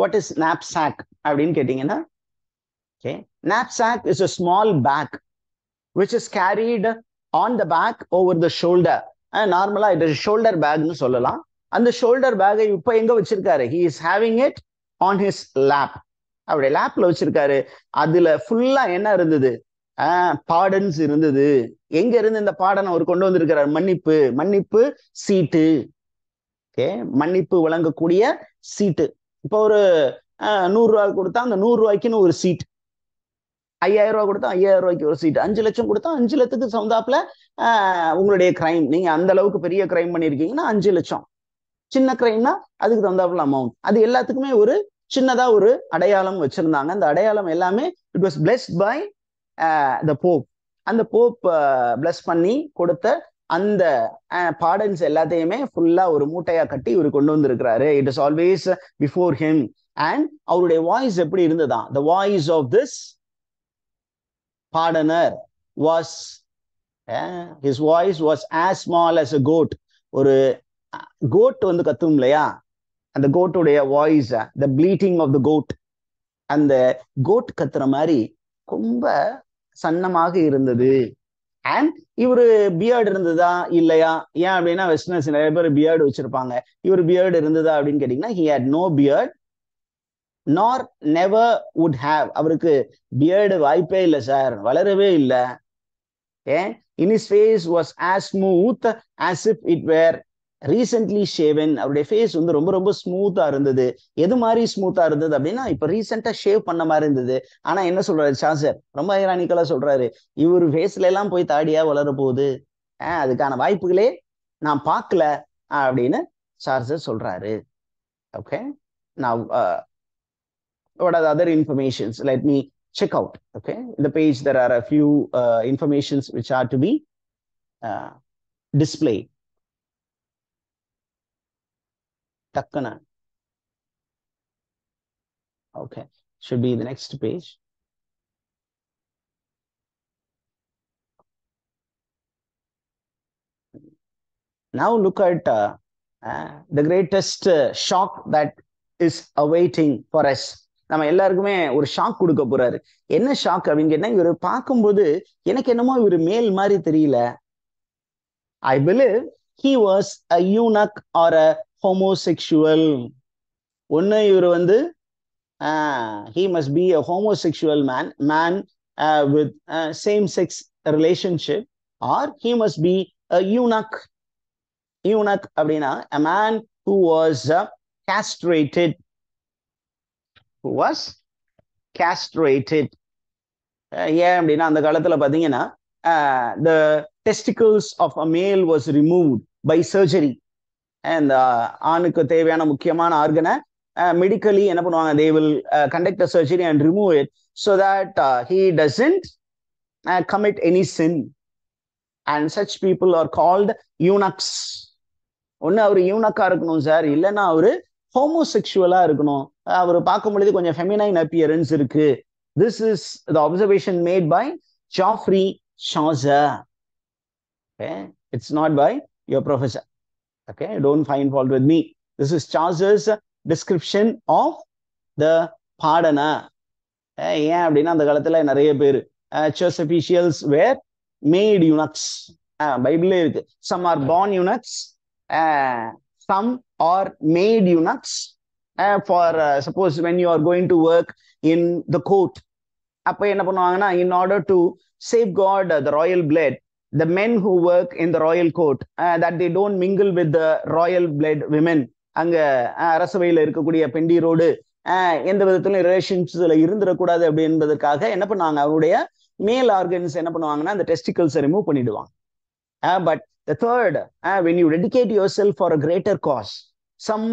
what is knapsack அப்படின்னு கேட்டீங்கன்னா okay knap is a small bag which is carried on the back over the shoulder நார்மலா இட் இஸ் ஷோல்டர் பேக்னு சொல்லலாம் அந்த ஷோல்டர் பேக்கை இப்போ எங்க வச்சிருக்காரு he is having it on his lap அப்படி லேப்ல வச்சிருக்காரு அதுல ஃபுல்லா என்ன இருந்தது பாடன்ஸ் இருந்தது எங்க இருந்து இந்த பாடனை அவர் கொண்டு வந்திருக்கிறார் மன்னிப்பு மன்னிப்பு சீட்டு ஓகே மன்னிப்பு வழங்கக்கூடிய சீட்டு இப்போ ஒரு நூறு ரூபா கொடுத்தா அந்த நூறு ரூபாய்க்குன்னு ஒரு சீட் ஐயாயிரம் ரூபா கொடுத்தா ஐயாயிரம் ரூபாய்க்கு ஒரு சீட் அஞ்சு லட்சம் கொடுத்தா அஞ்சு லட்சத்துக்கு சவுந்தாப்புல உங்களுடைய கிரைம் நீங்க அந்த அளவுக்கு பெரிய கிரைம் பண்ணியிருக்கீங்கன்னா அஞ்சு லட்சம் சின்ன கிரைம்னா அதுக்கு தகுந்தாப்புல அமௌண்ட் அது எல்லாத்துக்குமே ஒரு சின்னதா ஒரு அடையாளம் வச்சிருந்தாங்க அந்த அடையாளம் எல்லாமே it was blessed by the pope அந்த போப் பிளஸ் பண்ணி கொடுத்த அந்த பாடல்ஸ் எல்லாத்தையுமே ஃபுல்லா ஒரு மூட்டையா கட்டி இவர் கொண்டு வந்திருக்கிறாரு it is always before him and அவருடைய வாய்ஸ் எப்படி இருந்ததா the voice of this pardoner was his voice was as small as a goat ஒரு கோட் வந்து கத்தும் இல்லையா அந்த கோட்டுடைய voice the bleating of the code அந்த கோட் கத்துற மாதிரி ரொம்ப சன்னமாக இருந்தது அண்ட் இவர் பியர்டு இருந்ததா இல்லையா ஏன் அப்படின்னா வெஸ்டர்னர்ஸ் நிறைய பேர் பியர்டு வச்சிருப்பாங்க இவர் பியர்டு இருந்ததா அப்படின்னு கேட்டீங்கன்னா he had no beard nor never would have அவருக்கு பியர்டு வாய்ப்பே இல்லை சார் வளரவே இல்லை ஏன் in his face was as smooth as it were recently shaven அவருடைய ஃபேஸ் வந்து ரொம்ப ரொம்ப ஸ்மூத்தா இருந்தது எது மாதிரி ஸ்மூத்தா இருந்தது அப்படின்னா இப்ப ரீசெண்டா ஷேவ் பண்ண மாதிரி இருந்தது ஆனா என்ன சொல்றாரு சாசர் ரொம்ப ஐரானிக்கலா சொல்றாரு இவர் ஃபேஸ்ல எல்லாம் போய் தாடியா வளர போகுது ஆஹ் அதுக்கான வாய்ப்புகளே நான் பார்க்கல அப்படின்னு சார்ஜர் சொல்றாரு ஓகே நான் other informations the me check out okay இந்த page there are the page there are a few uh, informations டக்குன்னு okay should be the next page now look at uh, uh, the greatest uh, shock that is awaiting for us நம்ம எல்லாருக்குமே ஒரு shock கொடுக்க போறாரு என்ன shock அப்படின்னு கேட்டா இவர் பார்க்கும்போது எனக்கு என்னமோ இவர் மேல் மாதிரி தெரியல I believe he was a eunuch or a homosexual ஒன்று இவர் வந்து he must be a homosexual man man with same sex relationship or he must be a eunuch eunuch அப்படின்னா a man who was castrated who was castrated ஏன் அப்படின்னா அந்த காலத்தில் பார்த்தீங்கன்னா த testicles of a male was removed by surgery இந்த uh, ஆணுக்கு தேவையான முக்கியமான ஆர்கனை மெடிக்கலி uh, என்ன பண்ணுவாங்க they will conduct a surgery and remove it so that he doesn't commit any sin and such people are called eunuchs ஒன்று அவர் யூனக்கா இருக்கணும் sir இல்லைன்னா அவர் செக்ஷுவலாக இருக்கணும் அவர் பார்க்கும் பொழுது கொஞ்சம் ஃபெமினைன் அப்பியரன்ஸ் இருக்கு this is the observation made by Geoffrey Chaucer it's not by your professor okay don't find fault with me this is charles's description of the yeah. the pardoner church officials were made eunuchs bible eh, some are born eunuchs eh, some are made eunuchs eh, for suppose when you are going to work in the court in order to safeguard the royal blood the men who work in the royal court uh, that they don't mingle with the royal blood women அங்க அரசவையில் இருக்கக்கூடிய பெண்டிரோடு எந்த விதத்திலும் ரிலேஷன்ஸ்ல இருந்துடக்கூடாது அப்படி என்பதற்காக என்ன பண்ணுவாங்க அவருடைய மேல் ஆர்கன்ஸ் என்ன பண்ணுவாங்கன்னா அந்த டெஸ்டிகல்ஸை ரிமூவ் பண்ணிடுவாங்க but the third when you dedicate yourself for a greater cause some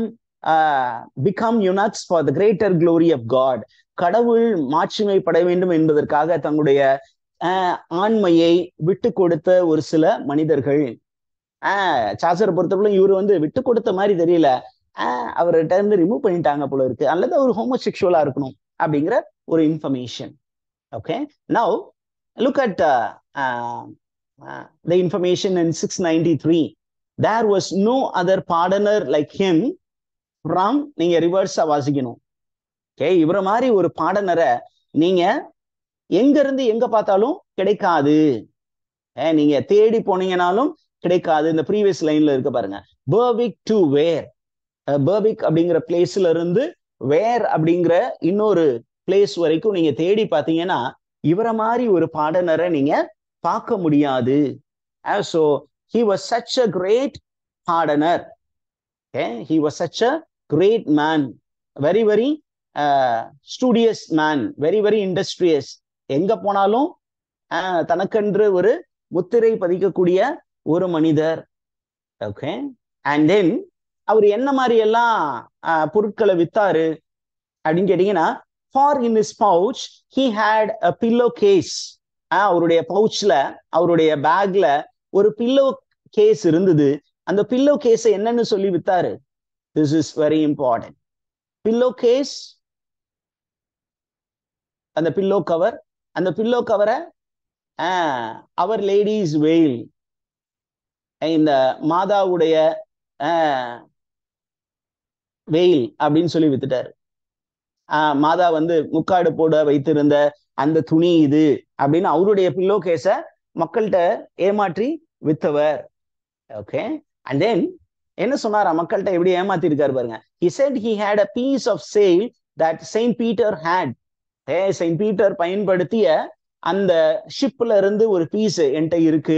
become eunuchs for the greater glory of God கடவுள் மாட்சிமை பட வேண்டும் என்பதற்காக தங்களுடைய ஆண்மையை விட்டு கொடுத்த ஒரு சில மனிதர்கள் ஆஹ் சாசரை பொறுத்தவரை இவர் வந்து விட்டு கொடுத்த மாதிரி தெரியல ஆஹ் அவர்கிட்ட இருந்து ரிமூவ் பண்ணிட்டாங்க போல இருக்கு அல்லது அவர் செக்ஷுவலா இருக்கணும் அப்படிங்கிற ஒரு information okay now look at the information in six ninety three there was no other pardoner like him from நீங்க ரிவர்ஸா வாசிக்கணும் ஓகே இவரை மாதிரி ஒரு பாடனரை நீங்க எங்க இருந்து எங்க பார்த்தாலும் கிடைக்காது நீங்க தேடி போனீங்கனாலும் கிடைக்காது இந்த ப்ரீவியஸ் லைன்ல இருக்க பாருங்க பர்பிக் டு வேர் பர்பிக் அப்படிங்கிற பிளேஸ்ல இருந்து வேர் அப்படிங்கிற இன்னொரு பிளேஸ் வரைக்கும் நீங்க தேடி பார்த்தீங்கன்னா இவரை மாதிரி ஒரு பாடனரை நீங்க பார்க்க முடியாது so he was such a great pardoner he was such a great man very very studious man very very industrious எங்க போனாலும் தனக்கென்று ஒரு முத்திரை பதிக்கக்கூடிய ஒரு மனிதர் ஓகே அண்ட் தென் அவர் என்ன மாதிரி எல்லாம் பொருட்களை வித்தாரு அப்படின்னு கேட்டீங்கன்னா for in his pouch he had a pillowcase அவருடைய பவுச்ல அவருடைய பேக்ல ஒரு பில்லோ கேஸ் இருந்தது அந்த பில்லோ கேஸை என்னன்னு சொல்லி வித்தாரு this is very important pillowcase அந்த பில்லோ கவர் அந்த பில்லோ கவரை அவர் லேடிஸ் வெயில் இந்த மாதாவுடைய வெயில் அப்படின்னு சொல்லி வித்துட்டாரு மாதா வந்து முக்காடு போட வைத்திருந்த அந்த துணி இது அப்படின்னு அவருடைய பில்லோ கேஸ மக்கள்கிட்ட ஏமாற்றி வித்தவர் ஓகே அண்ட் தென் என்ன சொன்னாரா மக்கள்கிட்ட எப்படி ஏமாத்தி இருக்காரு பாருங்க he said he had a piece of sail that saint Peter had ஹே செயின்ட் பீட்டர் பயன்படுத்திய அந்த ஷிப்ல இருந்து ஒரு பீஸ் என்கிட்ட இருக்கு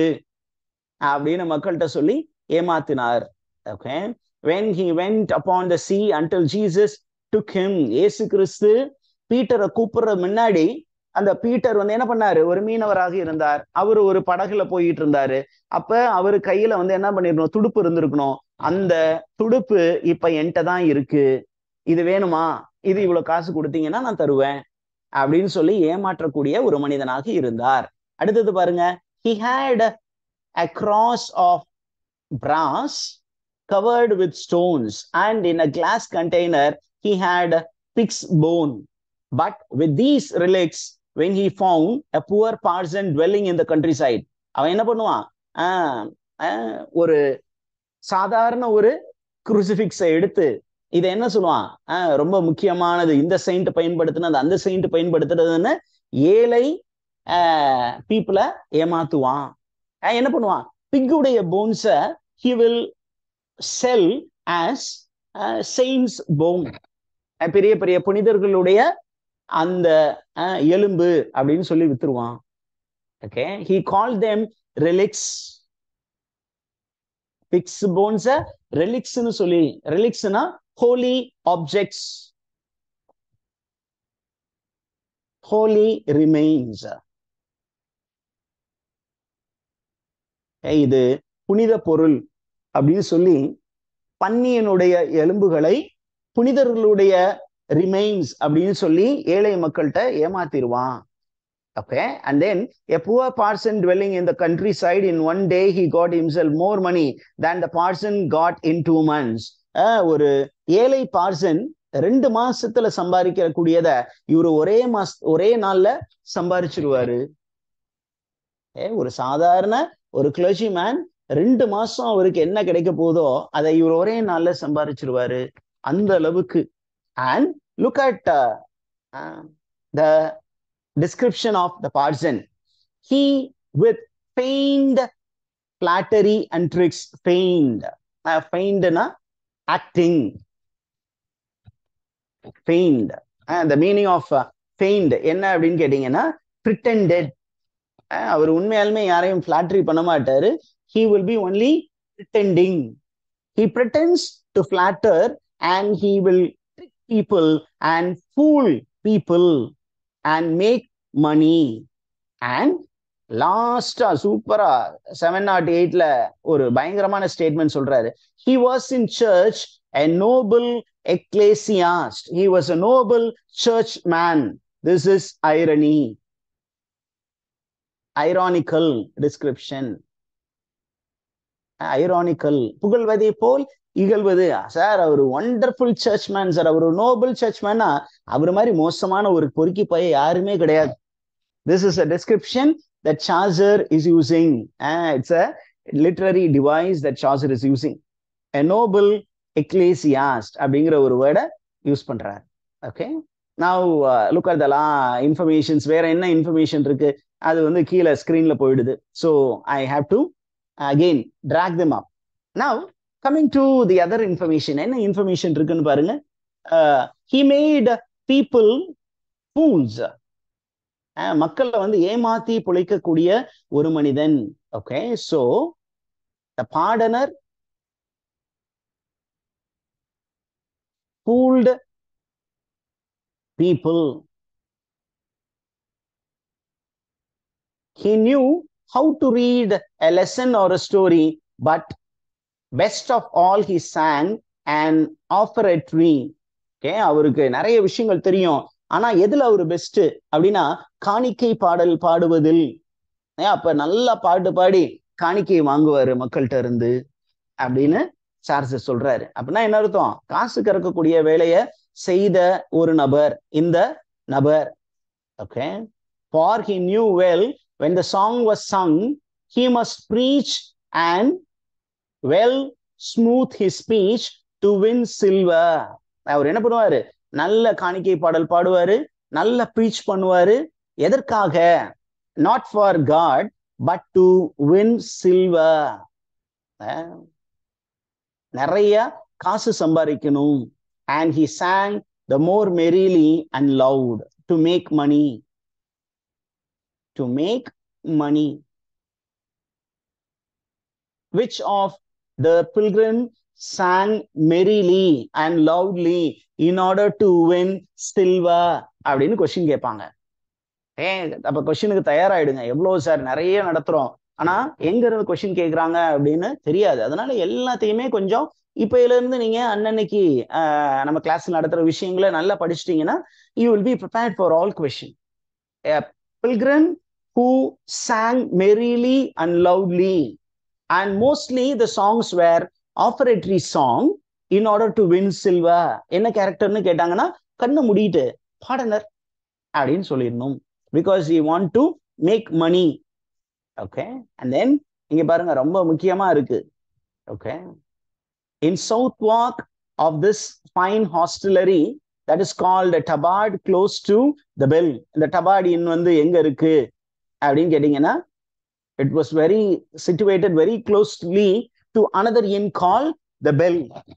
அப்படின்னு மக்கள்கிட்ட சொல்லி ஏமாத்தினார் okay when he went upon the sea until Jesus took him ஏசு கிறிஸ்து பீட்டரை கூப்பிடுற முன்னாடி அந்த பீட்டர் வந்து என்ன பண்ணாரு ஒரு மீனவராக இருந்தார் அவர் ஒரு படகுல போயிட்டு இருந்தாரு அப்ப அவரு கையில வந்து என்ன பண்ணிருக்கணும் துடுப்பு இருந்திருக்கணும் அந்த துடுப்பு இப்ப என்கிட்ட தான் இருக்கு இது வேணுமா இது இவ்வளவு காசு கொடுத்தீங்கன்னா நான் தருவேன் அப்படின்னு சொல்லி ஏமாற்றக்கூடிய ஒரு மனிதனாக இருந்தார் அடுத்தது பாருங்க he had a cross of brass covered with stones and in a glass container he had pigs bone but with these relics when he found a poor parson dwelling in the countryside அவன் என்ன பண்ணுவான் ஒரு சாதாரண ஒரு குருசிபிக்ஸை எடுத்து இதை என்ன சொல்லுவான் ரொம்ப முக்கியமானது இந்த செயின்ட் பயன்படுத்தினது அந்த செயின்ட் பயன்படுத்துறதுன்னு ஏழை பீப்புளை ஏமாத்துவான் என்ன பண்ணுவான் பிக்குடைய போன்ஸை he will sell as saints bone பெரிய பெரிய புனிதர்களுடைய அந்த எலும்பு அப்படின்னு சொல்லி வித்துருவான் okay he call them relics pigs bones ரெலிக்ஸ்னு சொல்லி ரெலிக்ஸ்னா ஹோலி ஆப்ஜெக்ட்ஸ் ஹோலி ரிமைன்ஸ் இது புனித பொருள் அப்படின்னு சொல்லி பன்னியனுடைய எலும்புகளை புனிதர்களுடைய ரிமைன்ஸ் அப்படின்னு சொல்லி ஏழை மக்கள்கிட்ட ஏமாத்திடுவான் okay and then a parson dwelling in the countryside in one day he got himself more money than the parson got in two months ஒரு ஏழை பார்சன் ரெண்டு மாசத்துல சம்பாதிக்கிற கூடியத இவர் ஒரே மாச ஒரே நாள்ல சம்பாரிச்சிருவாரு ஏ ஒரு சாதாரண ஒரு கிளர்ஜி மேன் ரெண்டு மாசம் அவருக்கு என்ன கிடைக்க போதோ அதை இவர் ஒரே நாள்ல சம்பாரிச்சிருவாரு அந்த அளவுக்கு and look at the description of the parson he with feigned flattery and tricks feigned பெயிண்ட்னா acting feigned the meaning of feigned என்ன அப்படின்னு கேட்டீங்கன்னா பிரிட்டன்டெட் அவர் உண்மையாலுமே யாரையும் ஃபிளாட்ரி பண்ண மாட்டாரு he will be only pretending he pretends to flatter and he will trick people and fool people and make money and லாஸ்டா சூப்பரா செவன் நாட் எயிட்ல ஒரு பயங்கரமான ஸ்டேட்மெண்ட் சொல்றாரு he was in church noble noble ecclesiast he was a noble church man this is irony ironical description ironical புகழ்வதை போல் இகழ்வது sir அவர் ஒண்டர்ஃபுல் சர்ச் மேன் சார் அவர் நோபல் சர்ச் மேனா அவர் மாதிரி மோசமான ஒரு பொறுக்கி போய் யாருமே கிடையாது this is a description that charger is using. Uh, it's a literary device that charger is using. A noble ecclesiast அப்படிங்கிற ஒரு வேர்டை யூஸ் பண்றாரு ஓகே நான் லுக் அட் தலாம் இன்ஃபர்மேஷன்ஸ் வேற என்ன இன்ஃபர்மேஷன் இருக்கு அது வந்து கீழே ஸ்கிரீன்ல போயிடுது so I have to again drag them up now coming to the other information என்ன இன்ஃபர்மேஷன் இருக்குன்னு பாருங்க ஹி மேட் பீப்புள் ஃபூல்ஸ் மக்களை வந்து ஏமாத்தி பிழைக்கக்கூடிய ஒரு மனிதன் okay so pardoner fooled people he knew how to read lesson lesson or a story, but best of all, he sang an offertory. Okay அவருக்கு நிறைய விஷயங்கள் தெரியும் ஆனா எதுல அவர் பெஸ்ட் அப்படின்னா காணிக்கை பாடல் பாடுவதில் அப்ப நல்லா பாட்டு பாடி காணிக்கை வாங்குவாரு மக்கள்கிட்ட இருந்து அப்படின்னு சார்ஸ் சொல்றாரு அப்படின்னா என்ன அர்த்தம் காசு கறக்கக்கூடிய வேலைய செய்த ஒரு நபர் இந்த நபர் okay for he knew well when the song was sung he must ஸ்பீச் and well smooth his speech to win silver அவர் என்ன பண்ணுவாரு நல்ல காணிக்கை பாடல் பாடுவாரு நல்ல பீச் பண்ணுவாரு எதற்காக not for God but to win silver நிறைய காசு சம்பாதிக்கணும் and he sang the more merrily and loud to make money to make money which of the pilgrim sang merrily and loudly in order to win silver அப்படின்னு question கேட்பாங்க ஏன் அப்ப கொஸ்டினுக்கு தயாராயிடுங்க எவ்வளவு sir நிறைய நடத்துறோம் ஆனா எங்க இருந்து கொஸ்டின் கேட்கறாங்க அப்படின்னு தெரியாது அதனால எல்லாத்தையுமே கொஞ்சம் இப்பையில இருந்து நீங்க அன்னன்னைக்கு நம்ம கிளாஸ் நடத்துற விஷயங்களை நல்லா படிச்சிட்டீங்கன்னா you will be prepared for all question pilgrim who sang merrily and lovely and mostly the songs were ஆபரேட்டரி sang in order to win silver என்ன கேரக்டர்னு கேட்டாங்கன்னா கண்ணு முடிட்டு பாடனர் அப்படின்னு சொல்லிடணும் because you want to make money okay and then இங்க பாருங்க ரொம்ப முக்கியமா இருக்கு okay in Southwark of this fine hostelry that is called Tabard close to the Bell இந்த டபார்ட் இன் வந்து எங்க இருக்கு அப்படின்னு கேட்டீங்கன்னா it was very situated very closely to another inn called the bell. Okay?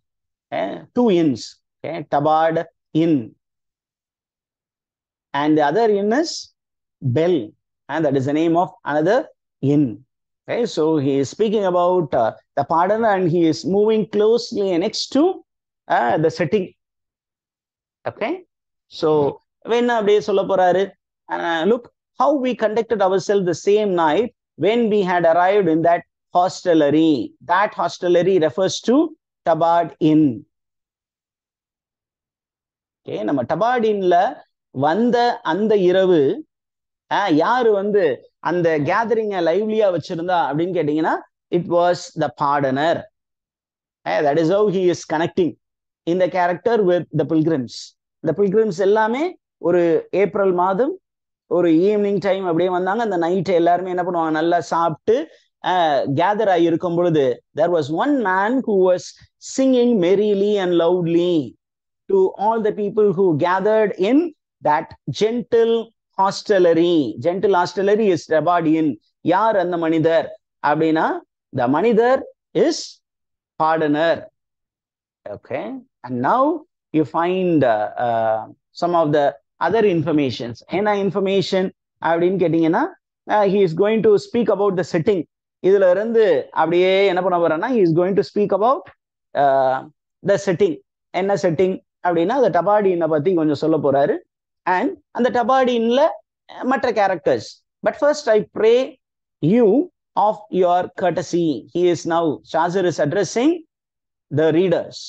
Eh, two inns, okay? Eh, Tabard Inn. And the other inn is Bell, and that is the name of another inn. Okay, so he is speaking about uh, the partner, and he is moving closely next to uh, the setting. Okay, so when அப்படியே சொல்ல போறாரு uh, look how we conducted ourselves the same night when we had arrived in that hostelry. That hostelry refers to Tabard Inn. Okay நம்ம Tabard வந்த அந்த இரவு யாரு வந்து அந்த கேதரிங்க லைவ்லியா வச்சிருந்தா அப்படின்னு கேட்டீங்கன்னா it was the pardoner that is how he is connecting இந்த கேரக்டர் வித் த பில்கிரிம்ஸ் இந்த பில்கிரிம்ஸ் எல்லாமே ஒரு ஏப்ரல் மாதம் ஒரு ஈவினிங் டைம் அப்படியே வந்தாங்க அந்த நைட் எல்லாருமே என்ன பண்ணுவாங்க நல்லா சாப்பிட்டு கேதர் ஆகி இருக்கும் பொழுது there was one man who was singing merrily and lovely to all the people who gathered in that gentle hostelry gentle hostelry is ரெபாடியன் யார் அந்த மனிதர் அப்படின்னா த மனிதர் is pardoner okay and now you find some of the other informations என்ன information அப்படின்னு கேட்டீங்கன்னா he is going to speak about the setting இதுல இருந்து அப்படியே என்ன பண்ண போறேன்னா is going to speak about the setting என்ன செட்டிங் அப்படின்னா அந்த டபாடினை பத்தி கொஞ்சம் சொல்ல போறாரு அண்ட் அந்த டபாடின்ல மற்ற characters but first I pray you of your courtesy he is now Chaucer is addressing the readers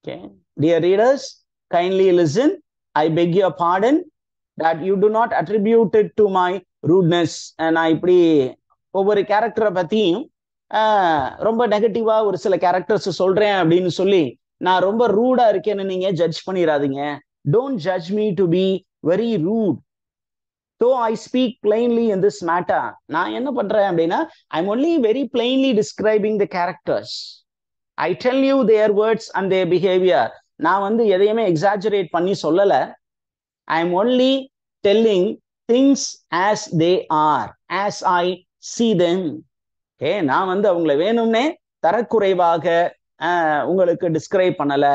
okay dear readers kindly listen I beg your pardon that you do not attributed to my rudeness நான் இப்படி ஒவ்வொரு கேரக்டரை பத்தியும் ரொம்ப நெகட்டிவா ஒரு சில characters சொல்றேன் அப்படின்னு சொல்லி நான் ரொம்ப ரூடா இருக்கேன்னு நீங்க ஜட்ஜ் பண்ணிடாதீங்க don't judge me to be very rude though I speak plainly in this matter நான் என்ன பண்றேன் அப்படின்னா I'm only very plainly describing the characters I tell you their words and their behaviour நான் வந்து எதையுமே எக்ஸாஜரேட் பண்ணி சொல்லல I am only telling things as they are as I see them okay நான் வந்து அவங்கள வேணும்னே தரக்குறைவாக உங்களுக்கு டிஸ்கிரைப் பண்ணல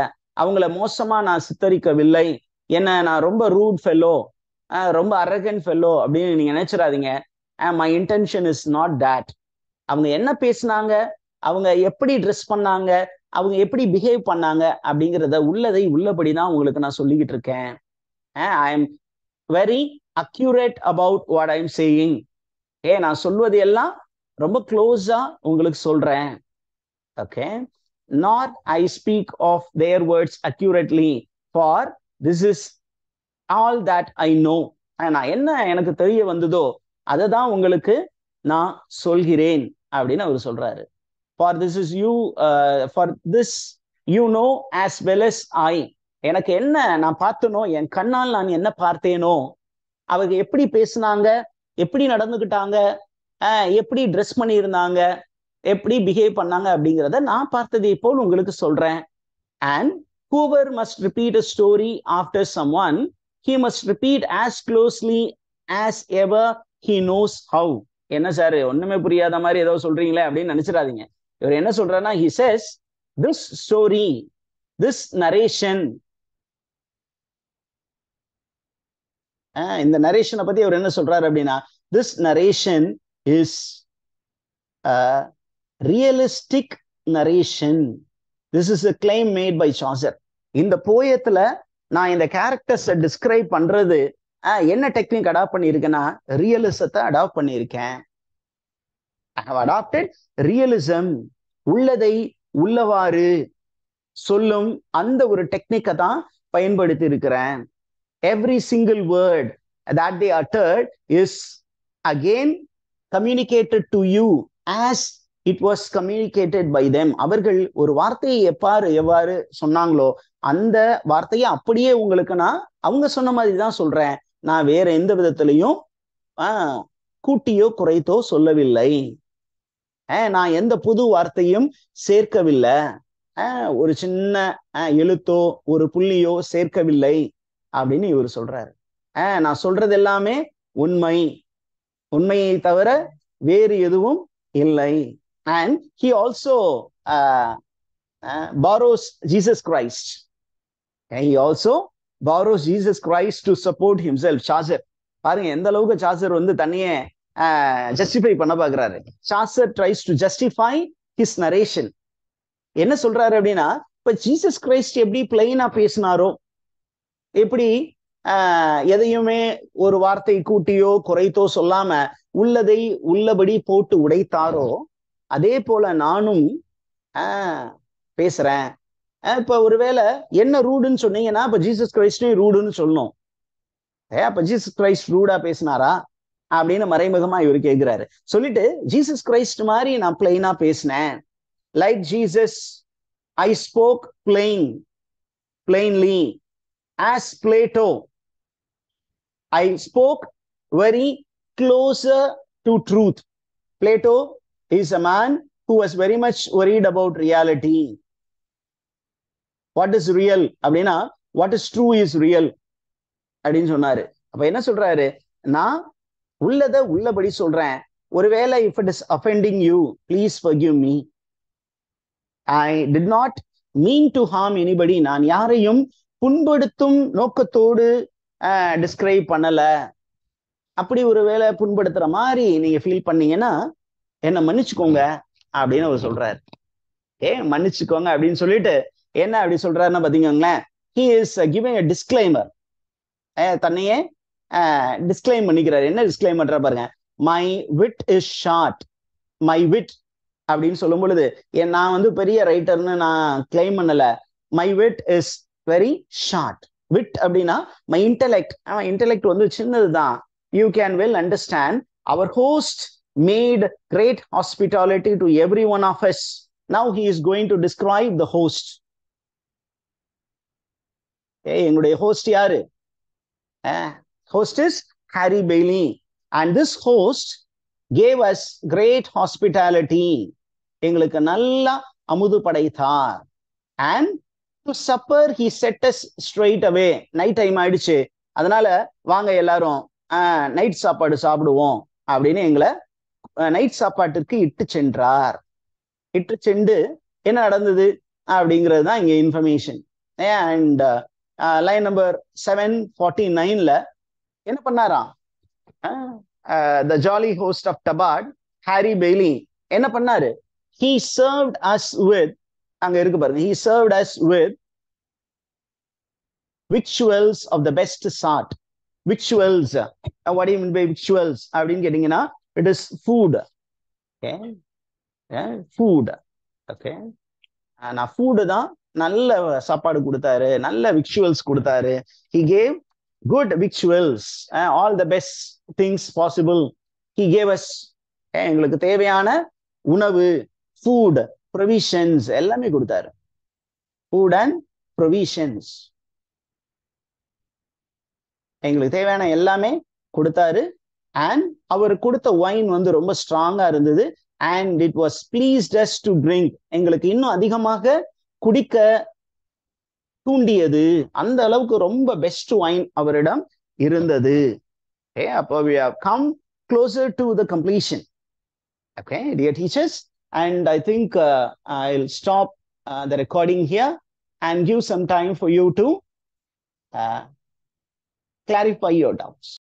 அவங்கள மோசமா நான் சித்தரிக்கவில்லை என்ன நான் ரொம்ப ரூட் ஃபெல்லோ ரொம்ப அரகன் ஃபெல்லோ அப்படின்னு நீங்க நினைச்சிடாதீங்க my intention is not that அவங்க என்ன பேசினாங்க அவங்க எப்படி ட்ரெஸ் பண்ணாங்க அவங்க எப்படி பிஹேவ் பண்ணாங்க அப்படிங்கிறத உள்ளதை உள்ளபடி தான் உங்களுக்கு நான் சொல்லிக்கிட்டு இருக்கேன் I am very accurate about what I am saying ஏ நான் சொல்வது எல்லாம் ரொம்ப க்ளோஸா உங்களுக்கு சொல்றேன் okay not I speak of their words accurately for this is all that I know நான் என்ன எனக்கு தெரிய வந்ததோ அதை தான் உங்களுக்கு நான் சொல்கிறேன் அப்படின்னு அவர் சொல்றாரு for this is you for this you know as well as I எனக்கு என்ன நான் பார்த்தனோ என் கண்ணால் நான் என்ன பார்த்தேனோ அவங்க எப்படி பேசினாங்க எப்படி நடந்துக்கிட்டாங்க எப்படி ட்ரெஸ் பண்ணியிருந்தாங்க எப்படி பிஹேவ் பண்ணாங்க அப்படிங்கிறத நான் பார்த்ததை போல் உங்களுக்கு சொல்றேன் and whoever must repeat a story after someone he must repeat as closely as ever he knows how என்ன சார் ஒண்ணுமே புரியாத மாதிரி ஏதோ சொல்றீங்களே அப்படின்னு நினைச்சிடாதீங்க இவர் என்ன சொல்றாருன்னா he says this story this narration இந்த நரேஷனை பத்தி அவர் என்ன சொல்றாரு அப்படின்னா this narration is realistic narration this is a claim made by Chaucer இந்த போயத்துல நான் இந்த கேரக்டர்ஸை டிஸ்கிரைப் பண்றது என்ன டெக்னிக் அடாப்ட் பண்ணியிருக்கேன்னா ரியலிசத்தை அடாப்ட் பண்ணியிருக்கேன் அடாப்டட் ரியலிசம் உள்ளதை உள்ளவாறு சொல்லும் அந்த ஒரு டெக்னிக்கை தான் பயன்படுத்தி இருக்கிறேன் every single word that they uttered is again communicated to you as it was communicated by them அவர்கள் ஒரு வார்த்தையை எப்பாறு எவ்வாறு சொன்னாங்களோ அந்த வார்த்தையை அப்படியே உங்களுக்கு நான் அவங்க சொன்ன மாதிரி தான் சொல்றேன் நான் வேற எந்த விதத்திலையும் கூட்டியோ குறைத்தோ சொல்லவில்லை நான் எந்த புது வார்த்தையும் சேர்க்கவில்லை ஒரு சின்ன எழுத்தோ ஒரு புள்ளியோ சேர்க்கவில்லை அப்படின்னு இவர் சொல்றாரு ஆஹ் நான் சொல்றது எல்லாமே உண்மை உண்மையை தவிர வேறு எதுவும் இல்லை and he also borrows Jesus Christ he also borrows Jesus Christ to support himself Chaucer பாருங்க எந்த அளவுக்கு சாசர் வந்து தனியே ஜஸ்டிஃபை பண்ண பாக்குறாரு Chaucer tries to justify his narration என்ன சொல்றாரு அப்படின்னா இப்ப ஜீசஸ் கிரைஸ்ட் எப்படி பிளெயினா பேசினாரோ ஆஹ் எதையுமே ஒரு வார்த்தை கூட்டியோ குறைத்தோ சொல்லாம உள்ளதை உள்ளபடி போட்டு உடைத்தாரோ அதே போல நானும் ஆஹ் பேசுறேன் இப்ப ஒருவேளை என்ன ரூடுன்னு சொன்னீங்கன்னா இப்ப ஜீசஸ் கிரைஸ்டே ரூடுன்னு சொல்லணும் ஏ அப்ப ஜீசஸ் கிரைஸ்ட் ரூடா பேசினாரா அப்படின்னு மறைமுகமா இவர் கேட்கிறாரு சொல்லிட்டு ஜீசஸ் கிரைஸ்ட் மாதிரி நான் பிளெயினா பேசினேன் like Jesus I spoke plain plainly as Plato, I spoke very closer to truth. Plato is a man who was very much worried about reality. What is real அப்படின்னா what is true is real அப்படின்னு சொன்னாரு அப்ப என்ன சொல்றாரு நான் உள்ளத உள்ளபடி சொல்றேன் ஒருவேளை if it is offending you please forgive me I did not mean to harm anybody நான் யாரையும் புண்படுத்தும் நோக்கத்தோடு டிஸ்கிரைப் பண்ணல அப்படி ஒரு வேலை புண்படுத்துற மாதிரி நீங்க ஃபீல் பண்ணீங்கன்னா என்ன மன்னிச்சுக்கோங்க அப்படின்னு அவர் சொல்றாரு ஏ மன்னிச்சுக்கோங்க அப்படின்னு சொல்லிட்டு என்ன அப்படி சொல்றாருன்னா பாத்தீங்களேன் he is giving a disclaimer தன்னையே டிஸ்கிளைம் பண்ணிக்கிறாரு என்ன டிஸ்கிளைம் பண்ற பாருங்க மை விட் இஸ் ஷார்ட் மை விட் அப்படின்னு சொல்லும் பொழுது நான் வந்து பெரிய ரைட்டர்னு நான் கிளைம் பண்ணல மை விட் இஸ் வெரி ஷார்ட் விட் அப்படின்னா மை இன்டலெக்ட் அவன் இன்டலெக்ட் வந்து சின்னது தான் யூ கேன் வெல் அண்டர்ஸ்டாண்ட் அவர் host made great hospitality to everyone of us now he is going to describe the host ஏ எங்களுடைய ஹோஸ்ட் யாரு host is Harry Bailey and this host gave us great hospitality எங்களுக்கு நல்லா அமுது படைத்தார் and to supper he set us straight away night time ஆயிடுச்சு அதனால வாங்க எல்லாரும் நைட் சாப்பாடு சாப்பிடுவோம் அப்படின்னு எங்களை நைட் சாப்பாட்டிற்கு இட்டு சென்றார் இட்டு சென்று என்ன நடந்தது அப்படிங்கிறது தான் இங்கே information and line number seven forty நைன்ல என்ன பண்ணாராம் the jolly host of Tabard Harry Bailey என்ன பண்ணாரு ஹீ சர்வ்ட் அஸ் வித் அங்க இருக்கு பாருங்க he served us with victuals of the best sort victuals what you mean by victuals அப்படின்னு கேட்டீங்கன்னா it is food okay food okay நான் food தான் நல்ல சாப்பாடு கொடுத்தாரு நல்ல விக்சுவல்ஸ் கொடுத்தாரு he gave good victuals all the best things possible he gave us எங்களுக்கு தேவையான உணவு ஃபுட் ப்ரொவிஷன்ஸ் எல்லாமே கொடுத்தாரு ஃபுட் அண்ட் ப்ரொவிஷன்ஸ் எங்களுக்கு தேவையான எல்லாமே கொடுத்தாரு அண்ட் அவர் கொடுத்த ஒயின் வந்து ரொம்ப ஸ்ட்ராங்கா இருந்தது and it was pleased us to drink எங்களுக்கு இன்னும் அதிகமாக குடிக்க தூண்டியது அந்த அளவுக்கு ரொம்ப பெஸ்ட் ஒயின் அவரிடம் இருந்தது ஏ அப்போ come closer to the completion okay dear teachers And I think uh, I'll stop uh, the recording here and give some time for you to uh, clarify your doubts.